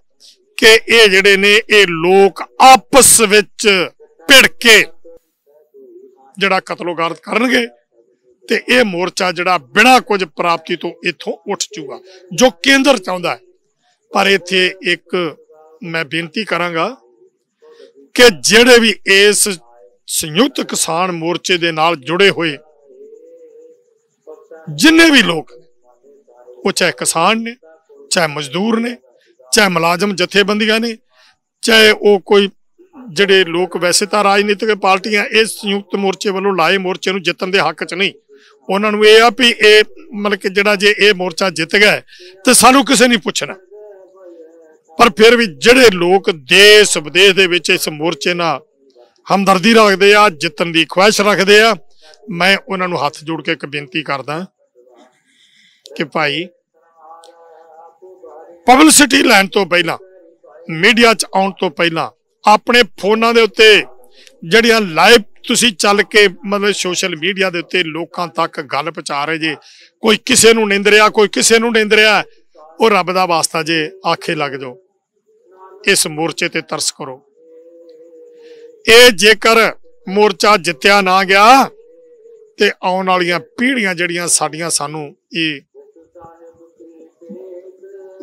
ਕਿ ਇਹ ਜਿਹੜੇ ਨੇ ਇਹ ਲੋਕ ਆਪਸ ਵਿੱਚ ਭਿੜ ਕੇ ਜਿਹੜਾ ਕਤਲੋਗਾਰਤ ਕਰਨਗੇ ਤੇ ਇਹ ਮੋਰਚਾ ਜਿਹੜਾ ਬਿਨਾ ਕੁਝ ਪ੍ਰਾਪਤੀ ਤੋਂ ਇੱਥੋਂ ਉੱਠ ਜੂਗਾ ਜੋ ਕੇਂਦਰ ਚਾਹੁੰਦਾ ਹੈ ਪਰ ਇੱਥੇ ਇੱਕ ਮੈਂ ਬੇਨਤੀ ਕਰਾਂਗਾ ਕਿ ਜਿਹੜੇ ਵੀ ਇਸ ਸੰਯੁਕਤ ਕਿਸਾਨ ਮੋਰਚੇ ਦੇ ਨਾਲ ਜੁੜੇ ਹੋਏ ਜਿੰਨੇ ਵੀ ਲੋਕ ਉਹ ਚਾਹੇ ਕਿਸਾਨ ਨੇ ਚਾਹੇ ਮਜ਼ਦੂਰ ਨੇ ਚਾਹੇ ਮੁਲਾਜ਼ਮ ਜਥੇਬੰਦੀਆਂ ਨੇ ਚਾਹੇ ਉਹ ਕੋਈ ਜਿਹੜੇ ਲੋਕ ਵੈਸੇ ਤਾਂ ਰਾਜਨੀਤਿਕ ਪਾਰਟੀਆਂ ਇਸ ਸੰਯੁਕਤ ਮੋਰਚੇ ਵੱਲੋਂ ਲਾਏ ਮੋਰਚੇ ਨੂੰ ਜਿੱਤਣ ਦੇ ਹੱਕ 'ਚ ਨਹੀਂ ਉਹਨਾਂ ਨੂੰ ਇਹ ਆ ਵੀ ਇਹ ਮਤਲਬ ਕਿ ਜਿਹੜਾ ਜੇ ਇਹ ਮੋਰਚਾ ਜਿੱਤ ਗਿਆ ਤੇ ਸਾਨੂੰ ਕਿਸੇ ਨਹੀਂ ਪੁੱਛਣਾ ਪਰ ਫਿਰ ਵੀ ਜਿਹੜੇ ਲੋਕ ਦੇਸ਼ ਵਿਦੇਸ਼ ਦੇ ਵਿੱਚ ਇਸ ਮੋਰਚੇ ਨਾਲ ਹਮਦਰਦੀ ਰੱਖਦੇ ਆ ਜਿੱਤਣ ਦੀ ਖੁਆਇਸ਼ ਰੱਖਦੇ ਆ ਮੈਂ ਉਹਨਾਂ ਨੂੰ ਹੱਥ ਜੋੜ ਕੇ ਇੱਕ ਬੇਨਤੀ ਕਰਦਾ ਕਿ ਭਾਈ ਪਬਲਿਸਿਟੀ ਲੈਣ ਤੋਂ ਪਹਿਲਾਂ ਮੀਡੀਆ 'ਚ ਆਉਣ ਤੋਂ ਪਹਿਲਾਂ ਆਪਣੇ ਫੋਨਾਂ ਦੇ ਉੱਤੇ ਜਿਹੜੀਆਂ ਲਾਈਵ ਤੁਸੀਂ ਚੱਲ ਕੇ ਮਤਲਬ ਸੋਸ਼ਲ ਮੀਡੀਆ ਦੇ ਉੱਤੇ ਲੋਕਾਂ ਤੱਕ ਗੱਲ ਪਹੁੰਚਾ ਰਹੇ ਜੇ ਕੋਈ ਕਿਸੇ ਨੂੰ ਨਿੰਦ ਰਿਹਾ ਕੋਈ ਕਿਸੇ ਨੂੰ ਨਿੰਦ ਰਿਹਾ ਉਹ ਰੱਬ ਦਾ ਵਾਸਤਾ ਜੇ ਆਖੇ ਲੱਗ ਜਾਓ ਇਸ ਮੋਰਚੇ ਤੇ ਤਰਸ ਕਰੋ ਇਹ ਜੇਕਰ ਮੋਰਚਾ ਜਿੱਤਿਆ ਨਾ ਗਿਆ ਤੇ ਆਉਣ ਵਾਲੀਆਂ ਪੀੜ੍ਹੀਆਂ
ਜਿਹੜੀਆਂ ਸਾਡੀਆਂ ਸਾਨੂੰ ਇਹ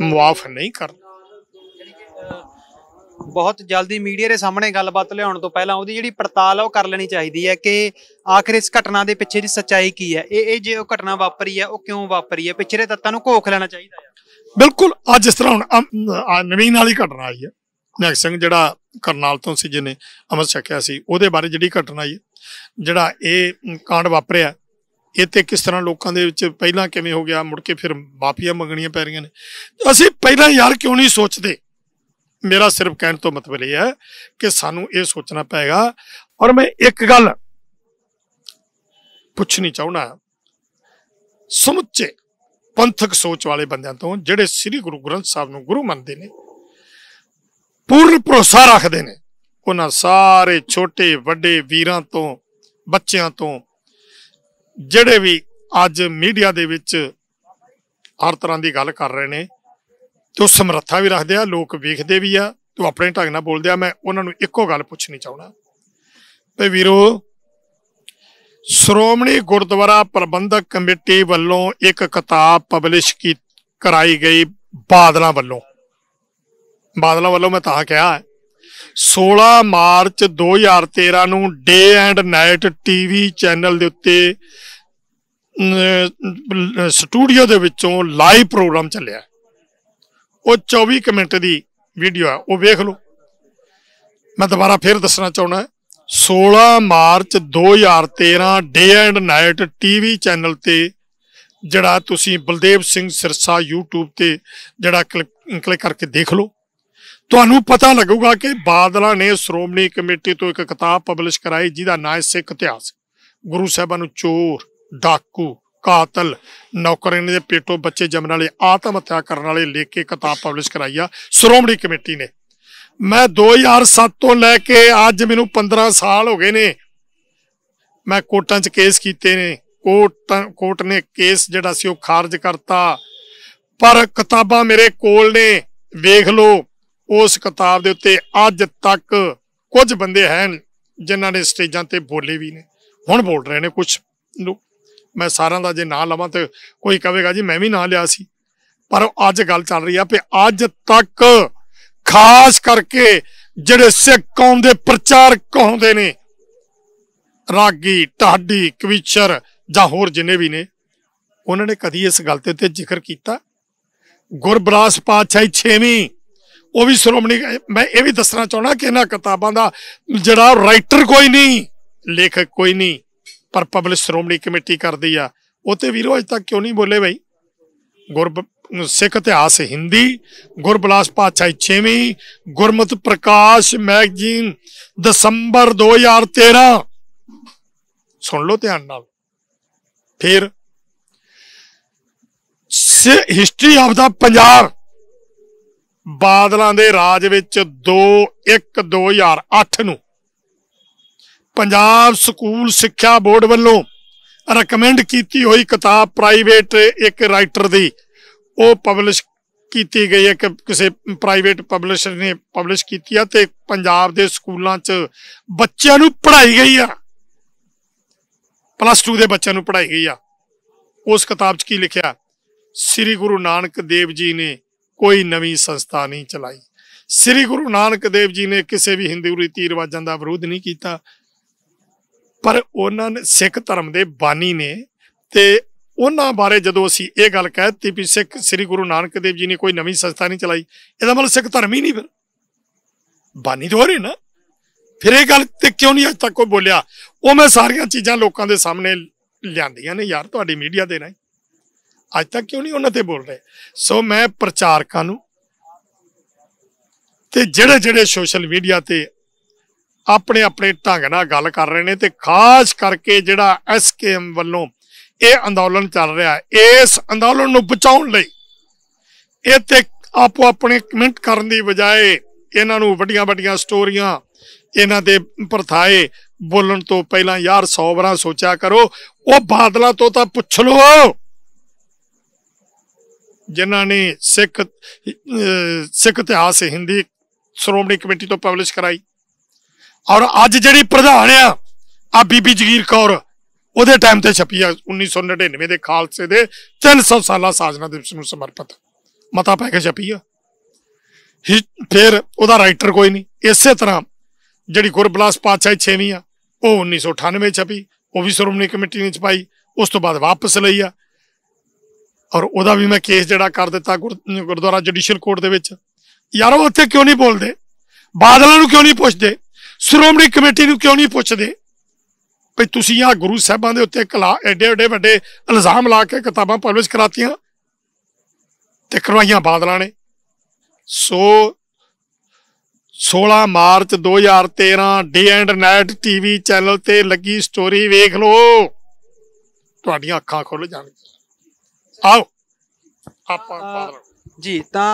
ਮੁਆਫ ਨਹੀਂ ਕਰ ਬਹੁਤ ਜਲਦੀ ਮੀਡੀਆ ਦੇ ਸਾਹਮਣੇ ਗੱਲਬਾਤ ਲਿਆਉਣ ਤੋਂ ਪਹਿਲਾਂ ਉਹਦੀ ਜਿਹੜੀ ਪੜਤਾਲ ਉਹ ਕਰ ਲੈਣੀ ਚਾਹੀਦੀ ਹੈ ਕਿ ਆਖਰ ਇਸ ਘਟਨਾ ਦੇ ਪਿੱਛੇ ਦੀ ਸੱਚਾਈ ਕੀ ਹੈ ਇਹ ਇਹ ਜੇ ਉਹ ਘਟਨਾ ਵਾਪਰੀ ਹੈ ਉਹ ਕਿਉਂ ਵਾਪਰੀ ਹੈ ਪਿਛਲੇ ਤੱਤਾਂ ਨੂੰ ਘੋਖ ਲੈਣਾ ਚਾਹੀਦਾ
ਹੈ ਬਿਲਕੁਲ ਅੱਜ ਇਸ ਤਰ੍ਹਾਂ ਹੁਣ ਨਵੀਨ ਵਾਲੀ ਘਟਨਾ ਆਈ ਹੈ ਨਿਹੰਗ ਸਿੰਘ ਜਿਹੜਾ ਕਰਨਾਲ ਤੋਂ ਸੀ ਜਿਹਨੇ ਅਮਰ ਛਕਿਆ ਸੀ ਉਹਦੇ ਬਾਰੇ ਜਿਹੜੀ ਘਟਨਾ ਆਈ ਜਿਹੜਾ ਇਹ ਕਾਂਡ ਵਾਪਰਿਆ ਇੱਥੇ ਕਿਸ ਤਰ੍ਹਾਂ ਲੋਕਾਂ ਦੇ ਵਿੱਚ ਪਹਿਲਾਂ ਕਿਵੇਂ ਹੋ ਗਿਆ ਮੁੜ ਕੇ ਫਿਰ ਮਾਫੀਆ ਮੰਗਣੀਆਂ ਪੈ ਰਹੀਆਂ ਨੇ ਅਸੀਂ ਪਹਿਲਾਂ ਯਾਰ ਕਿਉਂ ਨਹੀਂ ਸੋਚਦੇ ਮੇਰਾ ਸਿਰਫ ਕਹਿਣ ਤੋਂ ਮਤਲਬ ਇਹ ਹੈ ਕਿ ਸਾਨੂੰ ਇਹ ਸੋਚਣਾ ਪਏਗਾ ਔਰ ਮੈਂ ਇੱਕ ਗੱਲ ਪੁੱਛਣੀ ਚਾਹੁੰਦਾ ਸਮੁੱਚੇ ਪੰਥਕ ਸੋਚ ਵਾਲੇ ਬੰਦਿਆਂ ਤੋਂ ਜਿਹੜੇ ਸ੍ਰੀ ਗੁਰੂ ਗ੍ਰੰਥ ਸਾਹਿਬ ਨੂੰ ਗੁਰੂ ਮੰਨਦੇ ਨੇ ਪੂਰਨ ਭਰੋਸਾ ਰੱਖਦੇ ਨੇ ਉਹਨਾਂ ਸਾਰੇ ਛੋਟੇ ਵੱਡੇ ਵੀਰਾਂ ਤੋਂ ਬੱਚਿਆਂ ਤੋਂ ਜਿਹੜੇ ਵੀ ਅੱਜ ਮੀਡੀਆ ਦੇ ਵਿੱਚ ਹਰ ਤਰ੍ਹਾਂ ਦੀ ਗੱਲ ਕਰ ਰਹੇ ਨੇ ਤੇ ਉਹ ਸਮਰੱਥਾ ਵੀ ਰੱਖਦੇ ਆ ਲੋਕ ਵੇਖਦੇ ਵੀ ਆ ਤੂੰ ਆਪਣੇ ਢੰਗ ਨਾਲ ਬੋਲਦੇ ਆ ਮੈਂ ਉਹਨਾਂ ਨੂੰ ਇੱਕੋ ਗੱਲ ਪੁੱਛਣੀ ਚਾਹਣਾ ਤੇ ਵੀਰੋ ਸ਼੍ਰੋਮਣੀ ਗੁਰਦੁਆਰਾ ਪ੍ਰਬੰਧਕ ਕਮੇਟੀ ਵੱਲੋਂ ਇੱਕ ਕਿਤਾਬ ਪਬਲਿਸ਼ ਕੀ ਕਰਾਈ ਗਈ ਬਾਦਲਾਂ ਵੱਲੋਂ ਬਾਦਲਾਂ ਵੱਲੋਂ ਮੈਂ ਤਾਂ ਕਿਹਾ 16 ਮਾਰਚ 2013 ਨੂੰ day and night TV channel ਦੇ ਉੱਤੇ ਸਟੂਡੀਓ ਦੇ ਵਿੱਚੋਂ ਲਾਈਵ ਪ੍ਰੋਗਰਾਮ ਚੱਲਿਆ ਉਹ 24 ਮਿੰਟ ਦੀ ਵੀਡੀਓ ਆ ਉਹ ਵੇਖ ਲਓ ਮੈਂ ਦੁਬਾਰਾ ਫੇਰ ਦੱਸਣਾ ਚਾਹੁੰਦਾ 16 March 2013 day and night TV channel ਤੇ ਜਿਹੜਾ ਤੁਸੀਂ ਬਲਦੇਵ ਸਿੰਘ ਸਿਰਸਾ YouTube ਤੇ ਜਿਹੜਾ ਕਲਿੱਕ ਕਰਕੇ ਦੇਖ ਲਓ ਤੁਹਾਨੂੰ ਪਤਾ ਲੱਗੂਗਾ ਕਿ ਬਾਦਲਾਂ ਨੇ ਸ਼੍ਰੋਮਣੀ ਕਮੇਟੀ ਤੋਂ ਇੱਕ ਕਿਤਾਬ ਪਬਲਿਸ਼ ਕਰਾਈ ਜਿਹਦਾ ਨਾਂ ਹੈ ਸਿੱਖ ਇਤਿਹਾਸ ਗੁਰੂ ਸਾਹਿਬਾਂ ਨੂੰ ਚੋਰ ਡਾਕੂ ਕਾਤਲ ਨੌਕਰਾਨੀ ਦੇ ਪੇਟੋਂ ਬੱਚੇ ਜੰਮਣ ਵਾਲੇ ਆਤਮ ਹੱਤਿਆ ਕਰਨ ਵਾਲੇ ਲੈ ਕੇ ਕਿਤਾਬ ਪਬਲਿਸ਼ ਕਰਾਈ ਆ ਸ਼੍ਰੋਮਣੀ ਕਮੇਟੀ ਨੇ ਮੈਂ 2007 ਤੋਂ ਲੈ ਕੇ ਅੱਜ ਮੈਨੂੰ 15 ਸਾਲ ਹੋ ਗਏ ਨੇ ਮੈਂ ਕੋਰਟਾਂ 'ਚ ਕੇਸ ਕੀਤੇ ਨੇ ਕੋਰਟ ਕੋਰਟ ਨੇ ਕੇਸ ਜਿਹੜਾ ਸੀ ਉਹ ਖਾਰਜ ਕਰਤਾ ਪਰ ਕਿਤਾਬਾਂ ਮੇਰੇ ਕੋਲ ਨੇ ਵੇਖ ਲਓ ਉਸ ਕਿਤਾਬ ਦੇ ਉੱਤੇ ਅੱਜ ਤੱਕ ਕੁਝ ਬੰਦੇ ਹਨ ਜਿਨ੍ਹਾਂ ਨੇ ਸਟੇਜਾਂ ਤੇ ਬੋਲੇ ਵੀ ਨੇ ਹੁਣ ਬੋਲ ਰਹੇ ਨੇ ਕੁਝ ਮੈਂ ਸਾਰਿਆਂ ਦਾ ਜੇ ਨਾਂ ਲਵਾਂ ਤੇ ਕੋਈ ਕਹੇਗਾ ਜੀ ਮੈਂ ਵੀ ਨਾਂ ਲਿਆ ਸੀ ਪਰ ਅੱਜ ਗੱਲ ਚੱਲ ਰਹੀ ਆ ਕਿ ਅੱਜ ਤੱਕ ਖਾਸ ਕਰਕੇ ਜਿਹੜੇ ਸਿੱਖ ਕੌਮ ਦੇ ਪ੍ਰਚਾਰਕ ਹੁੰਦੇ ਨੇ ਰਾਗੀ ਢਾਡੀ ਕਵਿਚਰ ਜਾਂ ਹੋਰ ਜਿੰਨੇ ਵੀ ਨੇ ਉਹਨਾਂ ਨੇ ਕਦੀ ਇਸ ਗੱਲ ਤੇ ਤੇ ਜ਼ਿਕਰ ਕੀਤਾ ਗੁਰਬਰਾਸ ਪਾਤਸ਼ਾਹੀ 6ਵੀਂ ਉਹ ਵੀ ਸ਼੍ਰੋਮਣੀ ਮੈਂ ਇਹ ਵੀ ਦੱਸਣਾ ਚਾਹਣਾ ਕਿ ਇਹਨਾਂ ਕਿਤਾਬਾਂ ਦਾ ਜਿਹੜਾ ਰਾਈਟਰ ਕੋਈ ਨਹੀਂ ਲੇਖਕ ਕੋਈ ਨਹੀਂ ਪਰ ਪਬਲਿਕ ਸ਼੍ਰੋਮਣੀ ਕਮੇਟੀ ਕਰਦੀ ਆ ਉਤੇ ਵੀਰੋ ਅਜ ਤੱਕ ਕਿਉਂ ਨਹੀਂ ਬੋਲੇ ਬਈ ਗੁਰ ਸਿੱਖ ਇਤਿਹਾਸ ਹਿੰਦੀ ਗੁਰਬਲਾਸ ਪਾਤਸ਼ਾਹੀ 6ਵੀਂ ਗੁਰਮਤ ਪ੍ਰਕਾਸ਼ ਮੈਗਜ਼ੀਨ ਦਸੰਬਰ 2013 ਸੁਣ ਲਓ ਧਿਆਨ ਨਾਲ ਫਿਰ ਹਿਸਟਰੀ ਆਫ ਦਾ ਪੰਜਾਬ ਬਾਦਲਾਂ ਦੇ ਰਾਜ ਵਿੱਚ 2 1 2008 ਨੂੰ ਪੰਜਾਬ ਸਕੂਲ ਸਿੱਖਿਆ ਬੋਰਡ ਵੱਲੋਂ ਰეკਮੈਂਡ ਕੀਤੀ ਹੋਈ ਕਿਤਾਬ ਪ੍ਰਾਈਵੇਟ ਇੱਕ ਰਾਈਟਰ ਦੀ ਉਹ ਪਬਲਿਸ਼ ਕੀਤੀ ਗਈ ਹੈ ਕਿ ਕਿਸੇ ਪ੍ਰਾਈਵੇਟ ਪਬਲਿਸ਼ਰ ਨੇ ਪਬਲਿਸ਼ ਕੀਤੀ ਆ ਤੇ ਪੰਜਾਬ ਦੇ ਸਕੂਲਾਂ 'ਚ ਬੱਚਿਆਂ ਨੂੰ ਪੜ੍ਹਾਈ ਗਈ ਆ ਪਲੱਸ 2 ਦੇ ਬੱਚਿਆਂ ਨੂੰ ਪੜ੍ਹਾਈ ਗਈ ਆ ਉਸ ਕਿਤਾਬ 'ਚ ਕੀ ਲਿਖਿਆ ਸ੍ਰੀ ਗੁਰੂ ਨਾਨਕ ਦੇਵ ਜੀ ਨੇ ਕੋਈ ਨਵੀਂ ਸੰਸਥਾ ਨਹੀਂ ਚਲਾਈ ਸ੍ਰੀ ਗੁਰੂ ਨਾਨਕ ਦੇਵ ਜੀ ਨੇ ਕਿਸੇ ਵੀ ਹਿੰਦੂ ਰੀਤੀ ਰਿਵਾਜਾਂ ਦਾ ਵਿਰੋਧ ਨਹੀਂ ਕੀਤਾ ਪਰ ਉਹਨਾਂ ਨੇ ਸਿੱਖ ਧਰਮ ਦੇ ਬਾਨੀ ਨੇ ਤੇ ਉਹਨਾਂ ਬਾਰੇ ਜਦੋਂ ਅਸੀਂ ਇਹ ਗੱਲ ਕਹਿਤੀ ਵੀ ਸਿੱਖ ਸ੍ਰੀ ਗੁਰੂ ਨਾਨਕ ਦੇਵ ਜੀ ਨੇ ਕੋਈ ਨਵੀਂ ਸੰਸਥਾ ਨਹੀਂ ਚਲਾਈ ਇਹਦਾ ਮਤਲਬ ਸਿੱਖ ਧਰਮ ਹੀ ਨਹੀਂ ਫਿਰ ਬਾਨੀ ਤੋਂ ਰਹੀ ਨਾ ਫਿਰ ਇਹ ਗੱਲ ਤੇ ਕਿਉਂ ਨਹੀਂ ਅਜ ਤੱਕ ਕੋਈ ਬੋਲਿਆ ਉਹ ਮੈਂ ਸਾਰੀਆਂ ਚੀਜ਼ਾਂ ਲੋਕਾਂ ਦੇ ਸਾਹਮਣੇ ਲਿਆਂਦੀਆਂ ਨੇ ਯਾਰ ਤੁਹਾਡੀ ਮੀਡੀਆ ਦੇ ਨਾਲ ਅੱਜ ਤੱਕ ਕਿਉਂ ਨਹੀਂ ਉਹਨਾਂ ਤੇ ਬੋਲ ਰਹੇ ਸੋ ਮੈਂ ਪ੍ਰਚਾਰਕਾਂ ਨੂੰ ਤੇ ਜਿਹੜੇ ਜਿਹੜੇ ਸੋਸ਼ਲ ਮੀਡੀਆ ਤੇ ਆਪਣੇ ਆਪਣੇ ਢੰਗ ਨਾਲ ਗੱਲ ਕਰ ਰਹੇ ਨੇ ਤੇ ਖਾਸ ਕਰਕੇ ਜਿਹੜਾ ਐਸਕੇਐਮ ਵੱਲੋਂ ਇਹ ਅੰਦੋਲਨ ਚੱਲ ਰਿਹਾ ਇਸ ਅੰਦੋਲਨ ਨੂੰ ਬਚਾਉਣ ਲਈ ਇਹ ਤੇ ਆਪੋ ਆਪਣੇ ਕਮੈਂਟ ਕਰਨ ਦੀ ਬਜਾਏ ਇਹਨਾਂ ਨੂੰ ਵੱਡੀਆਂ-ਵੱਡੀਆਂ ਸਟੋਰੀਆਂ ਇਹਨਾਂ ਦੇ ਪਰਥਾਏ ਬੋਲਣ ਤੋਂ ਪਹਿਲਾਂ ਯਾਰ 100 ਵਾਰਾਂ ਸੋਚਿਆ ਕਰੋ ਉਹ ਬਾਦਲਾਂ ਤੋਂ ਤਾਂ ਪੁੱਛ ਲਓ ਜਿਨ੍ਹਾਂ ਨੇ ਸਿੱਖ ਸਿੱਖ ਇਤਿਹਾਸ ਹਿੰਦੀ ਸ਼੍ਰੋਮਣੀ ਕਮੇਟੀ ਤੋਂ ਪਬਲਿਸ਼ ਕਰਾਈ ਔਰ ਅੱਜ ਜਿਹੜੀ ਪ੍ਰਧਾਨ ਆ ਆ ਬੀਬੀ ਜਗੀਰ ਕੌਰ ਉਹਦੇ ਟਾਈਮ ਤੇ ਛਪੀ ਆ 1999 ਦੇ ਖਾਲਸੇ ਦੇ 300 ਸਾਲਾ ਸਾਜਨਾ ਦਿਵਸ ਨੂੰ ਸਮਰਪਿਤ ਮਤਾ ਪੈ ਕੇ ਛਪੀ ਆ ਫਿਰ ਉਹਦਾ ਰਾਈਟਰ ਕੋਈ ਨਹੀਂ ਇਸੇ ਤਰ੍ਹਾਂ ਜਿਹੜੀ ਗੁਰਬਲਾਸ ਪਾਤਸ਼ਾਹੀ 6ਵੀਂ ਆ ਉਹ 1998 ਛਪੀ ਉਹ ਵੀ ਸ਼੍ਰੋਮਣੀ ਕਮੇਟੀ ਨੇ ਛਪਾਈ ਉਸ ਤੋਂ ਬਾਅਦ ਵਾਪਸ ਲਈ ਆ ਔਰ ਉਹਦਾ ਵੀ ਮੈਂ ਕੇਸ ਜਿਹੜਾ ਕਰ ਦਿੱਤਾ ਗੁਰਦੁਆਰਾ ਜੁਡੀਸ਼ੀਅਲ ਕੋਰਟ ਦੇ ਵਿੱਚ ਯਾਰ ਉਹ ਉੱਥੇ ਕਿਉਂ ਨਹੀਂ ਬੋਲਦੇ ਬਾਦਲਾਂ ਨੂੰ ਕਿਉਂ ਨਹੀਂ ਪੁੱਛਦੇ ਸ਼੍ਰੋਮਣੀ ਕਮੇਟੀ ਨੂੰ ਕਿਉਂ ਨਹੀਂ ਪੁੱਛਦੇ ਭਈ ਤੁਸੀਂ ਆ ਗੁਰੂ ਸਾਹਿਬਾਂ ਦੇ ਉੱਤੇ ਕਲਾ ਐਡੇ ਐਡੇ ਵੱਡੇ ਇਲਜ਼ਾਮ ਲਾ ਕੇ ਕਿਤਾਬਾਂ ਪਬਲਿਸ਼ ਕਰਾਤੀਆਂ ਤੇ ਕਰਵਾਈਆਂ ਬਾਦਲਾਂ ਨੇ so 16 March 2013 day and night TV channel ਤੇ ਲੱਗੀ ਸਟੋਰੀ ਵੇਖ ਲਓ ਤੁਹਾਡੀਆਂ ਅੱਖਾਂ ਖੁੱਲ
ਜਾਣਗੀਆਂ ਆਓ ਆਪਾਂ ਜੀ ਤਾਂ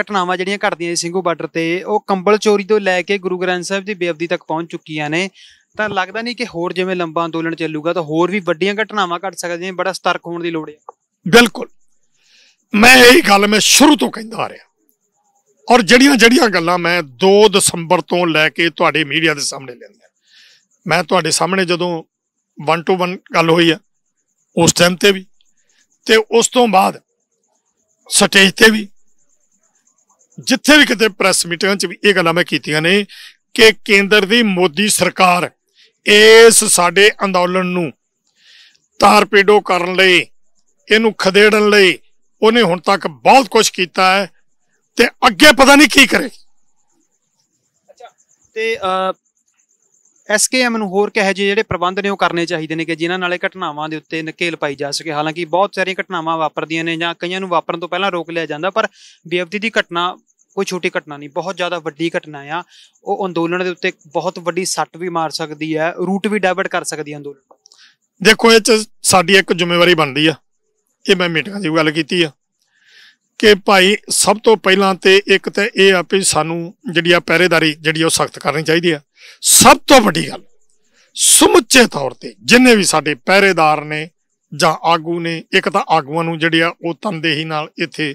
ਘਟਨਾਵਾਂ ਜਿਹੜੀਆਂ ਘਟਦੀਆਂ ਸੀ ਸਿੰਘੂ ਬਾਰਡਰ ਤੇ ਉਹ ਕੰਬਲ ਚੋਰੀ ਤੋਂ ਲੈ ਕੇ ਗੁਰੂ ਗ੍ਰੰਥ ਸਾਹਿਬ ਦੀ ਬੇਅਬਦੀ ਤੱਕ ਪਹੁੰਚ ਚੁੱਕੀਆਂ ਨੇ ਤਾਂ ਲੱਗਦਾ ਨਹੀਂ ਕਿ ਹੋਰ ਜਿਵੇਂ ਲੰਬਾ ਅੰਦੋਲਨ ਚੱਲੂਗਾ ਤਾਂ ਹੋਰ ਵੀ ਵੱਡੀਆਂ ਘਟਨਾਵਾਂ ਘਟ ਸਕਦੀਆਂ ਨੇ ਬੜਾ ਸਤਰਕ ਹੋਣ ਦੀ ਲੋੜ ਹੈ
ਬਿਲਕੁਲ ਮੈਂ ਇਹ ਗੱਲ ਮੈਂ ਸ਼ੁਰੂ ਤੋਂ ਕਹਿੰਦਾ ਆ ਰਿਹਾ ਔਰ ਜਿਹੜੀਆਂ ਜਿਹੜੀਆਂ ਗੱਲਾਂ ਮੈਂ 2 ਦਸੰਬਰ ਤੋਂ ਲੈ ਕੇ ਤੁਹਾਡੇ ਮੀਡੀਆ ਦੇ ਸਾਹਮਣੇ ਲੈਂਦਾ ਮੈਂ ਤੁਹਾਡੇ ਸਾਹਮਣੇ ਜਦੋਂ 1 ਟੂ 1 ਗੱਲ ਹੋਈ ਆ ਉਸ ਟਾਈਮ ਤੇ ਵੀ ਤੇ ਉਸ ਤੋਂ ਬਾਅਦ ਸਟੇਜ ਤੇ ਵੀ ਜਿੱਥੇ ਵੀ ਕਿਤੇ ਪ੍ਰੈਸ ਮੀਟਿੰਗਾਂ 'ਚ ਵੀ ਇਹ ਗੱਲਾਂ ਮੈਂ ਕੀਤੀਆਂ ਨੇ ਕਿ ਕੇਂਦਰ ਦੀ ਮੋਦੀ ਸਰਕਾਰ ਇਸ ਸਾਡੇ ਅੰਦੋਲਨ ਨੂੰ ਤਾਰਪੀਡੋ ਕਰਨ ਲਈ ਇਹਨੂੰ ਖਦੇੜਨ ਲਈ ਉਹਨੇ ਹੁਣ ਤੱਕ ਬਹੁਤ ਕੁਝ ਕੀਤਾ ਹੈ ਤੇ ਅੱਗੇ ਪਤਾ ਨਹੀਂ ਕੀ ਕਰੇ ਅੱਛਾ
ਤੇ ਐਸਕੇਐਮ ਨੂੰ ਹੋਰ ਕਹੇ ਜੇ ਜਿਹੜੇ ਪ੍ਰਬੰਧ ਨੇ ਉਹ ਕਰਨੇ ਚਾਹੀਦੇ ਨੇ ਕਿ ਜਿਨ੍ਹਾਂ ਨਾਲ ਇਹ ਘਟਨਾਵਾਂ ਦੇ ਉੱਤੇ ਨਕੇਲ ਪਾਈ ਜਾ ਸਕੇ ਹਾਲਾਂਕਿ ਬਹੁਤ ਸਾਰੀਆਂ ਘਟਨਾਵਾਂ ਵਾਪਰਦੀਆਂ ਨੇ ਜਾਂ ਕਈਆਂ ਨੂੰ ਵਾਪਰਨ ਤੋਂ ਪਹਿਲਾਂ ਰੋਕ ਲਿਆ ਜਾਂਦਾ ਪਰ ਬੇਅਦਬੀ ਦੀ ਘਟਨਾ ਕੋਈ ਛੋਟੀ ਘਟਨਾ ਨਹੀਂ ਬਹੁਤ ਜ਼ਿਆਦਾ ਵੱਡੀ ਘਟਨਾ ਆ ਉਹ ਅੰਦੋਲਨ ਦੇ ਉੱਤੇ ਬਹੁਤ ਵੱਡੀ ਸੱਟ ਵੀ ਮਾਰ ਸਕਦੀ ਹੈ ਰੂਟ ਵੀ ਡਾਇਵਰਟ ਕਰ ਸਕਦੀ ਹੈ ਅੰਦੋਲਨ
ਦੇਖੋ ਇਹ ਚ ਸਾਡੀ ਇੱਕ ਜ਼ਿੰਮੇਵਾਰੀ ਬਣਦੀ ਆ ਇਹ ਮੈਂ ਮੀਟਿੰਗਾਂ ਦੀ ਗੱਲ ਕੀਤੀ ਆ ਕਿ ਭਾਈ ਸਭ ਤੋਂ ਪਹਿਲਾਂ ਤੇ ਇੱਕ ਤਾਂ ਇਹ ਆ ਵੀ ਸਾਨੂੰ ਜਿਹੜੀ ਆ ਪਹਿਰੇਦਾਰੀ ਜਿਹੜੀ ਉਹ ਸਖਤ ਕਰਨੀ ਚਾਹੀਦੀ ਆ ਸਭ ਤੋਂ ਵੱਡੀ ਗੱਲ ਸਮੁੱਚੇ ਤੌਰ ਤੇ ਜਿੰਨੇ ਵੀ ਸਾਡੇ ਪਹਿਰੇਦਾਰ ਨੇ ਜਾਂ ਆਗੂ ਨੇ ਇੱਕ ਤਾਂ ਆਗੂਆਂ ਨੂੰ ਜਿਹੜੀ ਆ ਉਹ ਹੀ ਨਾਲ ਇੱਥੇ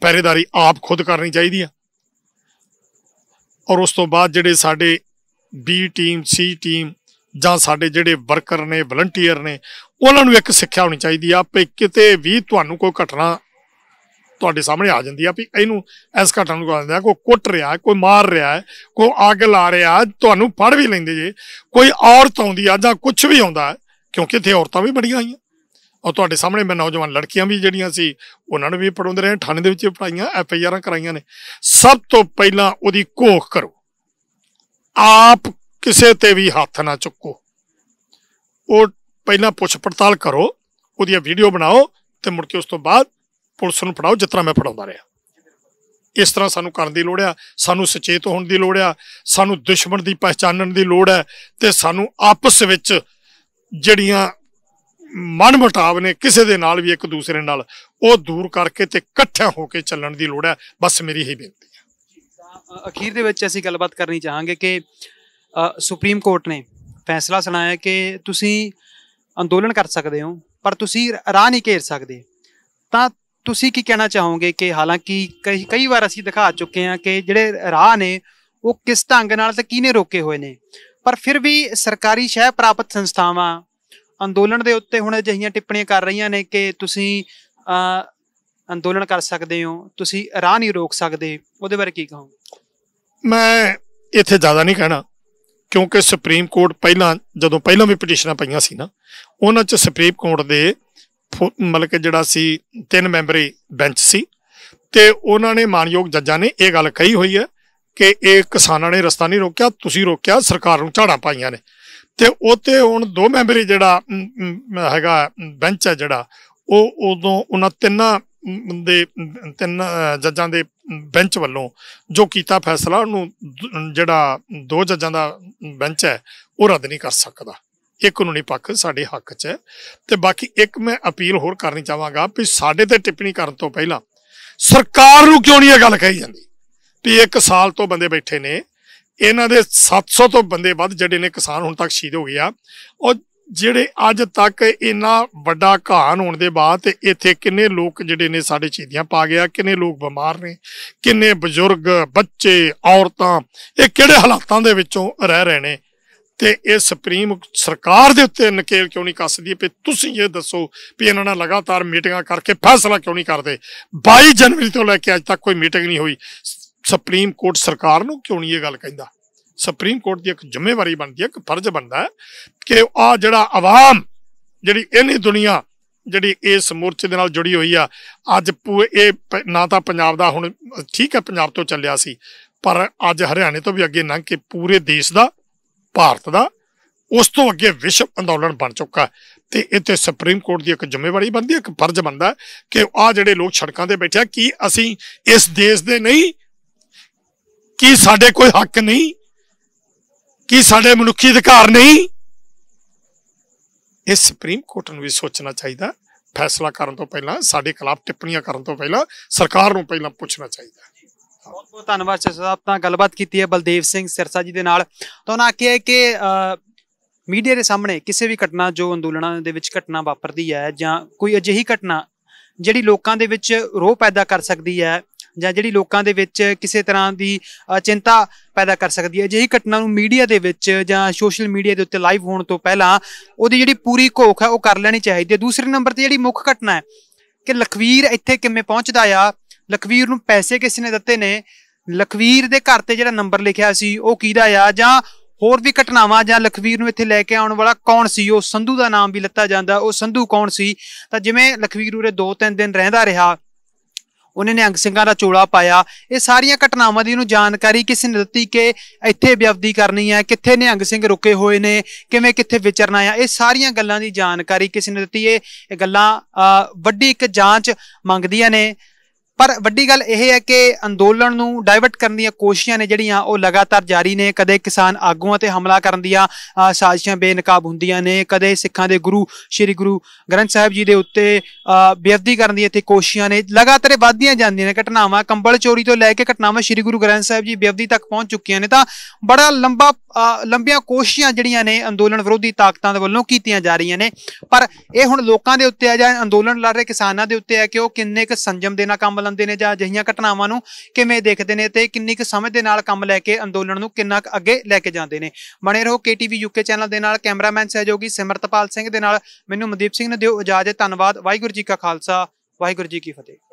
ਪਹਿਰੇਦਾਰੀ ਆਪ ਖੁਦ ਕਰਨੀ ਚਾਹੀਦੀ ਆ ਔਰ ਉਸ ਤੋਂ ਬਾਅਦ ਜਿਹੜੇ ਸਾਡੇ ਬੀ ਟੀਮ ਸੀ ਟੀਮ ਜਾਂ ਸਾਡੇ ਜਿਹੜੇ ਵਰਕਰ ਨੇ ਵਲੰਟੀਅਰ ਨੇ ਉਹਨਾਂ ਨੂੰ ਇੱਕ ਸਿੱਖਿਆ ਹੋਣੀ ਚਾਹੀਦੀ ਆ ਕਿ ਕਿਤੇ ਵੀ ਤੁਹਾਨੂੰ ਕੋਈ ਘਟਨਾ ਤੁਹਾਡੇ ਸਾਹਮਣੇ ਆ ਜਾਂਦੀ ਆ ਵੀ ਇਹਨੂੰ ਇਸ ਘਟਨਾ ਨੂੰ ਕਹਿੰਦੇ ਆ ਕੋਈ ਕੁੱਟ ਰਿਹਾ ਕੋਈ ਮਾਰ ਰਿਹਾ ਕੋਈ ਅੱਗ ਲਾ ਰਿਹਾ ਤੁਹਾਨੂੰ ਫੜ ਵੀ ਲੈਂਦੇ ਜੇ ਕੋਈ ਔਰਤ ਆਉਂਦੀ ਆ ਜਾਂ ਕੁਝ ਵੀ ਆਉਂਦਾ ਕਿਉਂਕਿ ਇੱਥੇ ਔਰਤਾਂ ਵੀ ਬੜੀਆਂ ਆਈਆਂ ਔਰ ਤੁਹਾਡੇ ਸਾਹਮਣੇ ਮੈਂ ਨੌਜਵਾਨ ਲੜਕੀਆਂ ਵੀ ਜਿਹੜੀਆਂ ਸੀ ਉਹਨਾਂ ਨੂੰ ਵੀ ਪੜਾਉਂਦੇ ਰਹੇ ਥਾਣੇ ਦੇ ਵਿੱਚ ਪੜਾਈਆਂ ਐਫ ਆਈ ਆਰਾਂ ਕਰਾਈਆਂ ਨੇ ਸਭ ਤੋਂ ਪਹਿਲਾਂ ਉਹਦੀ ਕੋਖ ਕਰੋ ਆਪ ਕਿਸੇ ਤੇ ਵੀ ਹੱਥ ਨਾ ਚੁੱਕੋ ਉਹ ਪਹਿਲਾਂ ਪੁੱਛ ਪੜਤਾਲ ਕਰੋ ਉਹਦੀਆਂ ਵੀਡੀਓ ਬਣਾਓ ਤੇ ਮੁੜ ਕੇ ਉਸ ਤੋਂ ਬਾਅਦ ਪੁਲਿਸ ਨੂੰ ਫੜਾਓ ਜਿਸ ਤਰ੍ਹਾਂ ਮੈਂ ਫੜਾਉਂਦਾ ਰਿਹਾ ਇਸ ਤਰ੍ਹਾਂ ਸਾਨੂੰ ਕਰਨ ਦੀ ਲੋੜ ਆ ਸਾਨੂੰ ਸੁਚੇਤ ਹੋਣ ਦੀ ਲੋੜ ਆ ਸਾਨੂੰ ਦੁਸ਼ਮਣ ਦੀ ਪਛਾਣਨ ਦੀ ਲੋੜ ਹੈ ਤੇ ਸਾਨੂੰ ਆਪਸ ਵਿੱਚ ਜਿਹੜੀਆਂ ਮਨ ਮਟਾਵ ਨੇ ਕਿਸੇ ਦੇ ਨਾਲ ਵੀ ਇੱਕ ਦੂਸਰੇ ਨਾਲ ਉਹ ਦੂਰ ਕਰਕੇ ਤੇ ਇਕੱਠਿਆਂ ਹੋ ਕੇ ਚੱਲਣ ਦੀ ਲੋੜ ਹੈ ਬਸ ਮੇਰੀ
ਹੀ ਬੇਨਤੀ ਹੈ ਅਖੀਰ ਦੇ ਵਿੱਚ ਅਸੀਂ ਗੱਲਬਾਤ ਕਰਨੀ ਚਾਹਾਂਗੇ ਕਿ ਸੁਪਰੀਮ ਕੋਰਟ ਨੇ ਫੈਸਲਾ ਸੁਣਾਇਆ ਕਿ ਤੁਸੀਂ ਅੰਦੋਲਨ ਕਰ ਸਕਦੇ ਹੋ ਪਰ ਤੁਸੀਂ ਰਾਹ ਨਹੀਂ ਘੇਰ ਸਕਦੇ ਤਾਂ ਤੁਸੀਂ ਕੀ ਕਹਿਣਾ ਚਾਹੋਗੇ ਕਿ ਹਾਲਾਂਕਿ ਕਈ ਕਈ ਵਾਰ ਅਸੀਂ ਦਿਖਾ ਚੁੱਕੇ ਹਾਂ ਕਿ ਜਿਹੜੇ ਰਾਹ ਨੇ ਉਹ ਕਿਸ ਢੰਗ ਨਾਲ ਤੇ ਕਿਹਨੇ ਰੋਕੇ ਹੋਏ ਨੇ ਪਰ ਫਿਰ ਵੀ ਸਰਕਾਰੀ ਸ਼ਹਿ ਪ੍ਰਾਪਤ ਸੰਸਥਾਵਾਂ ਅੰਦੋਲਨ ਦੇ ਉੱਤੇ ਹੁਣ ਅਜਿਹੀਆਂ ਟਿੱਪਣੀਆਂ ਕਰ ਰਹੀਆਂ ਨੇ ਕਿ ਤੁਸੀਂ ਅੰਦੋਲਨ ਕਰ ਸਕਦੇ ਹੋ ਤੁਸੀਂ ਰਾਹ ਨਹੀਂ ਰੋਕ ਸਕਦੇ ਉਹਦੇ ਬਾਰੇ ਕੀ ਕਹੋ
ਮੈਂ ਇੱਥੇ ਜ਼ਿਆਦਾ ਨਹੀਂ ਕਹਿਣਾ ਕਿਉਂਕਿ ਸੁਪਰੀਮ ਕੋਰਟ ਪਹਿਲਾਂ ਜਦੋਂ ਪਹਿਲਾਂ ਵੀ ਪਟੀਸ਼ਨਾਂ ਪਈਆਂ ਸੀ ਨਾ ਉਹਨਾਂ 'ਚ ਸੁਪਰੀਮ ਕੋਰਟ ਦੇ ਮਤਲਬ ਕਿ ਜਿਹੜਾ ਸੀ ਤਿੰਨ ਮੈਂਬਰੀ ਬੈਂਚ ਸੀ ਤੇ ਉਹਨਾਂ ਨੇ ਮਾਨਯੋਗ ਜੱਜਾਂ ਨੇ ਇਹ ਗੱਲ ਕਹੀ ਹੋਈ ਹੈ ਕਿ ਇਹ ਕਿਸਾਨਾਂ ਨੇ ਰਸਤਾ ਨਹੀਂ ਰੋਕਿਆ ਤੁਸੀਂ ਰੋਕਿਆ ਸਰਕਾਰ ਨੂੰ ਝਾੜਾਂ ਪਾਈਆਂ ਨੇ ਤੇ ਉਤੇ ਹੁਣ ਦੋ ਮੈਂਬਰੀ ਜਿਹੜਾ ਹੈਗਾ ਬੈਂਚ ਹੈ ਜਿਹੜਾ ਉਹ ਉਦੋਂ ਉਹਨਾਂ ਤਿੰਨਾਂ ਦੇ ਤਿੰਨ ਜੱਜਾਂ ਦੇ ਬੈਂਚ ਵੱਲੋਂ ਜੋ ਕੀਤਾ ਫੈਸਲਾ ਉਹਨੂੰ ਜਿਹੜਾ ਦੋ ਜੱਜਾਂ ਦਾ ਬੈਂਚ ਹੈ ਉਹ ਰੱਦ ਨਹੀਂ ਕਰ ਸਕਦਾ ਇਹ ਕਾਨੂੰਨੀ ਪੱਖ ਸਾਡੇ ਹੱਕ 'ਚ ਹੈ ਤੇ ਬਾਕੀ ਇੱਕ ਮੈਂ ਅਪੀਲ ਹੋਰ ਕਰਨੀ ਚਾਹਾਂਗਾ ਵੀ ਸਾਡੇ ਤੇ ਟਿੱਪਣੀ ਕਰਨ ਤੋਂ ਪਹਿਲਾਂ ਸਰਕਾਰ ਨੂੰ ਕਿਉਂ ਨਹੀਂ ਇਹ ਗੱਲ ਕਹੀ ਜਾਂਦੀ ਵੀ 1 ਸਾਲ ਤੋਂ ਬੰਦੇ ਬੈਠੇ ਨੇ ਇਹਨਾਂ ਦੇ 700 ਤੋਂ ਬੰਦੇ ਵੱਧ ਜਿਹੜੇ ਨੇ ਕਿਸਾਨ ਹੁਣ ਤੱਕ ਸ਼ਹੀਦ ਹੋ ਗਏ ਆ ਉਹ ਜਿਹੜੇ ਅੱਜ ਤੱਕ ਇੰਨਾ ਵੱਡਾ ਘਾਣ ਹੋਣ ਦੇ ਬਾਅਦ ਤੇ ਇੱਥੇ ਕਿੰਨੇ ਲੋਕ ਜਿਹੜੇ ਨੇ ਸਾਡੇ ਚੀਦੀਆਂ ਪਾ ਗਿਆ ਕਿੰਨੇ ਲੋਕ ਬਿਮਾਰ ਨੇ ਕਿੰਨੇ ਬਜ਼ੁਰਗ ਬੱਚੇ ਔਰਤਾਂ ਇਹ ਕਿਹੜੇ ਹਾਲਾਤਾਂ ਦੇ ਵਿੱਚੋਂ ਰਹਿ ਰਹੇ ਨੇ ਤੇ ਇਹ ਸੁਪਰੀਮ ਸਰਕਾਰ ਦੇ ਉੱਤੇ ਨਕੇਲ ਕਿਉਂ ਨਹੀਂ ਕੱਸਦੀ ਵੀ ਤੁਸੀਂ ਇਹ ਦੱਸੋ ਵੀ ਇਹਨਾਂ ਨਾਲ ਲਗਾਤਾਰ ਮੀਟਿੰਗਾਂ ਕਰਕੇ ਫੈਸਲਾ ਕਿਉਂ ਨਹੀਂ ਕਰਦੇ 22 ਜਨਵਰੀ ਤੋਂ ਲੈ ਕੇ ਅੱਜ ਤੱਕ ਕੋਈ ਮੀਟਿੰਗ ਨਹੀਂ ਹੋਈ ਸੁਪਰੀਮ ਕੋਰਟ ਸਰਕਾਰ ਨੂੰ ਕਿਉਂ ਨਹੀਂ ਇਹ ਗੱਲ ਕਹਿੰਦਾ ਸੁਪਰੀਮ ਕੋਰਟ ਦੀ ਇੱਕ ਜ਼ਿੰਮੇਵਾਰੀ ਬਣਦੀ ਹੈ ਇੱਕ ਫਰਜ਼ ਬਣਦਾ ਹੈ ਕਿ ਆ ਜਿਹੜਾ ਆਵਾਮ ਜਿਹੜੀ ਇਹਨੀ ਦੁਨੀਆ ਜਿਹੜੀ ਇਸ ਮੋਰਚੇ ਦੇ ਨਾਲ ਜੁੜੀ ਹੋਈ ਆ ਅੱਜ ਇਹ ਨਾ ਤਾਂ ਪੰਜਾਬ ਦਾ ਹੁਣ ਠੀਕ ਹੈ ਪੰਜਾਬ ਤੋਂ ਚੱਲਿਆ ਸੀ ਪਰ ਅੱਜ ਹਰਿਆਣੇ ਤੋਂ ਵੀ ਅੱਗੇ ਲੰਘ ਕੇ ਪੂਰੇ ਦੇਸ਼ ਦਾ ਭਾਰਤ ਦਾ ਉਸ ਤੋਂ ਅੱਗੇ ਵਿਸ਼ਵ ਅੰਦੋਲਨ ਬਣ ਚੁੱਕਾ ਹੈ ਤੇ ਇੱਥੇ ਸੁਪਰੀਮ ਕੋਰਟ ਦੀ ਇੱਕ ਜ਼ਿੰਮੇਵਾਰੀ ਬਣਦੀ ਹੈ ਇੱਕ ਫਰਜ਼ ਬਣਦਾ ਕਿ ਆ ਜਿਹੜੇ ਲੋਕ ਸੜਕਾਂ ਤੇ ਬੈਠਿਆ ਕੀ ਅਸੀਂ ਇਸ ਦੇਸ਼ ਦੇ ਨਹੀਂ ਕੀ ਸਾਡੇ ਕੋਈ ਹੱਕ ਨਹੀਂ ਕੀ ਸਾਡੇ ਮਨੁੱਖੀ ਅਧਿਕਾਰ ਨਹੀਂ ਇਸ ਸੁਪਰੀਮ ਕੋਰਟ ਨੂੰ ਵੀ ਸੋਚਣਾ ਚਾਹੀਦਾ ਫੈਸਲਾ ਕਰਨ ਤੋਂ ਪਹਿਲਾਂ ਸਾਡੇ ਖਿਲਾਫ ਟਿੱਪਣੀਆਂ ਕਰਨ ਤੋਂ ਪਹਿਲਾਂ ਸਰਕਾਰ ਨੂੰ ਪਹਿਲਾਂ ਪੁੱਛਣਾ ਚਾਹੀਦਾ
ਬਹੁਤ ਬਹੁਤ ਧੰਨਵਾਦ ਸਰ ਸਾਹਿਬ ਤਾਂ ਗੱਲਬਾਤ ਕੀਤੀ ਹੈ ਬਲਦੇਵ ਸਿੰਘ ਸਿਰਸਾ ਜੀ ਦੇ ਨਾਲ ਤਾਂ ਉਹਨਾਂ ਆਖਿਆ ਕਿ ਮੀਡੀਆ ਦੇ ਸਾਹਮਣੇ ਕਿਸੇ ਵੀ ਘਟਨਾ ਜੋ ਅੰਦੋਲਨਾਂ ਦੇ ਵਿੱਚ ਘਟਨਾ ਵਾਪਰਦੀ ਹੈ ਜਾਂ ਕੋਈ ਅਜਿਹੀ ਘਟਨਾ ਜਿਹੜੀ ਲੋਕਾਂ ਦੇ ਵਿੱਚ ਰੋਹ ਪੈਦਾ ਕਰ ਸਕਦੀ ਹੈ ਜਾਂ ਜਿਹੜੀ ਲੋਕਾਂ ਦੇ ਵਿੱਚ ਕਿਸੇ ਤਰ੍ਹਾਂ ਦੀ ਚਿੰਤਾ ਪੈਦਾ ਕਰ ਸਕਦੀ ਹੈ ਅਜਿਹੀ ਘਟਨਾ ਨੂੰ ਮੀਡੀਆ ਦੇ ਵਿੱਚ ਜਾਂ ਸੋਸ਼ਲ ਮੀਡੀਆ ਦੇ ਉੱਤੇ ਲਾਈਵ ਹੋਣ ਤੋਂ ਪਹਿਲਾਂ ਉਹਦੀ ਜਿਹੜੀ ਪੂਰੀ ਘੋਖ ਹੈ ਉਹ ਕਰ ਲੈਣੀ ਚਾਹੀਦੀ ਹੈ ਦੂਸਰੇ ਨੰਬਰ ਤੇ ਜਿਹੜੀ ਮੁੱਖ ਘਟਨਾ ਹੈ ਕਿ ਲਖਵੀਰ ਇੱਥੇ ਕਿਵੇਂ ਪਹੁੰਚਦਾ ਆ ਲਖਵੀਰ ਨੂੰ ਪੈਸੇ ਕਿਸ ਨੇ ਦਿੱਤੇ ਨੇ ਲਖਵੀਰ ਦੇ ਘਰ ਤੇ ਜਿਹੜਾ ਨੰਬਰ ਲਿਖਿਆ ਸੀ ਉਹ ਕਿਹਦਾ ਆ ਜਾਂ ਹੋਰ ਵੀ ਘਟਨਾਵਾਂ ਜਾਂ ਲਖਵੀਰ ਨੂੰ ਇੱਥੇ ਲੈ ਕੇ ਆਉਣ ਵਾਲਾ ਕੌਣ ਸੀ ਉਹ ਸੰਧੂ ਦਾ ਨਾਮ ਵੀ ਲੱਤਾ ਜਾਂਦਾ ਉਹ ਸੰਧੂ ਕੌਣ ਸੀ ਤਾਂ ਜਿਵੇਂ ਲਖਵੀਰ ਉਰੇ 2-3 ਦਿਨ ਰਹਿੰਦਾ ਰਿਹਾ ਉਹਨੇ ਅੰਗ ਸਿੰਘਾਂ ਦਾ ਚੋਲਾ ਪਾਇਆ ਇਹ ਸਾਰੀਆਂ ਘਟਨਾਵਾਂ ਦੀ ਉਹਨੂੰ ਜਾਣਕਾਰੀ ਕਿਸ ਨੇ ਦਿੱਤੀ ਕਿ ਇੱਥੇ ਵਿਅਵਧੀ ਕਰਨੀ ਹੈ ਕਿੱਥੇ ਨੇ ਅੰਗ ਸਿੰਘ ਰੁਕੇ ਹੋਏ ਨੇ ਕਿਵੇਂ ਕਿੱਥੇ ਵਿਚਰਨਾ ਹੈ ਇਹ ਸਾਰੀਆਂ ਗੱਲਾਂ ਦੀ ਜਾਣਕਾਰੀ ਕਿਸ ਨੇ ਦਿੱਤੀ ਇਹ ਗੱਲਾਂ ਵੱਡੀ ਇੱਕ ਜਾਂਚ ਮੰਗਦੀਆਂ ਨੇ ਪਰ ਵੱਡੀ ਗੱਲ ਇਹ ਹੈ ਕਿ ਅੰਦੋਲਨ ਨੂੰ ਡਾਇਵਰਟ ਕਰਨ ਦੀਆਂ ਕੋਸ਼ਿਸ਼ਾਂ ਨੇ ਜਿਹੜੀਆਂ ਉਹ ਲਗਾਤਾਰ ਜਾਰੀ ਨੇ ਕਦੇ ਕਿਸਾਨ ਆਗੂਆਂ ਤੇ ਹਮਲਾ ਕਰਨ ਦੀਆਂ ਸਾਜ਼ਿਸ਼ਾਂ ਬੇਨਕਾਬ ਹੁੰਦੀਆਂ ਨੇ ਕਦੇ ਸਿੱਖਾਂ ਦੇ ਗੁਰੂ ਸ੍ਰੀ ਗੁਰੂ ਗ੍ਰੰਥ ਸਾਹਿਬ ਜੀ ਦੇ ਉੱਤੇ ਬੇਅਦਬੀ ਕਰਨ ਦੀਆਂ ਇੱਥੇ ਕੋਸ਼ਿਸ਼ਾਂ ਨੇ ਲਗਾਤਾਰ ਵਧਦੀਆਂ ਜਾਂਦੀਆਂ ਨੇ ਘਟਨਾਵਾਂ ਕੰਬਲ ਚੋਰੀ ਤੋਂ ਲੈ ਕੇ ਘਟਨਾਵਾਂ ਸ੍ਰੀ ਗੁਰੂ ਗ੍ਰੰਥ ਸਾਹਿਬ ਜੀ ਬੇਅਦਬੀ ਤੱਕ ਪਹੁੰਚ ਚੁੱਕੀਆਂ ਨੇ ਤਾਂ ਬੜਾ ਲੰਬਾ ਲੰਬੀਆਂ ਕੋਸ਼ਿਸ਼ਾਂ ਜਿਹੜੀਆਂ ਨੇ ਅੰਦੋਲਨ ਵਿਰੋਧੀ ਤਾਕਤਾਂ ਦੇ ਵੱਲੋਂ ਕੀਤੀਆਂ ਜਾ ਰਹੀਆਂ ਨੇ ਪਰ ਇਹ ਹੁਣ ਲੋਕਾਂ ਦੇ ਉੱਤੇ ਆ ਜਾਂ ਅੰਦੋਲਨ ਲੜ ਰਹੇ ਕਿਸਾਨਾਂ ਦੇ ਉੱਤੇ ਆ ਕਿ ਉਹ ਕਿੰਨੇ ਕੁ ਸੰਜਮ ਦੇ ਨਾਲ ਕੰਮ ਲੈਂਦੇ ਨੇ ਜਾਂ ਅਜਿਹੀਆਂ ਘਟਨਾਵਾਂ ਨੂੰ ਕਿਵੇਂ ਦੇਖਦੇ ਨੇ ਤੇ ਕਿੰਨੀ ਕੁ ਸਮਝ ਦੇ ਨਾਲ ਕੰਮ ਲੈ ਕੇ ਅੰਦੋਲਨ ਨੂੰ ਕਿੰਨਾ ਕੁ ਅੱਗੇ ਲੈ ਕੇ ਜਾਂਦੇ ਨੇ ਬਣੇ ਰਹੋ ਕੇਟੀਵੀ ਯੂਕੇ ਚੈਨਲ ਦੇ ਨਾਲ ਕੈਮਰਾਮੈਨ ਸਹਿਯੋਗੀ ਸਿਮਰਤਪਾਲ ਸਿੰਘ ਦੇ ਨਾਲ ਮੈਨੂੰ ਮਨਦੀਪ ਸਿੰਘ ਨੇ ਦਿਓ ਇਜਾਜ਼ਤ ਧੰਨਵਾਦ ਵਾਹਿਗੁਰੂ ਜੀ ਕਾ ਖਾਲਸਾ ਵਾਹਿਗੁਰੂ ਜੀ ਕੀ ਫਤਿਹ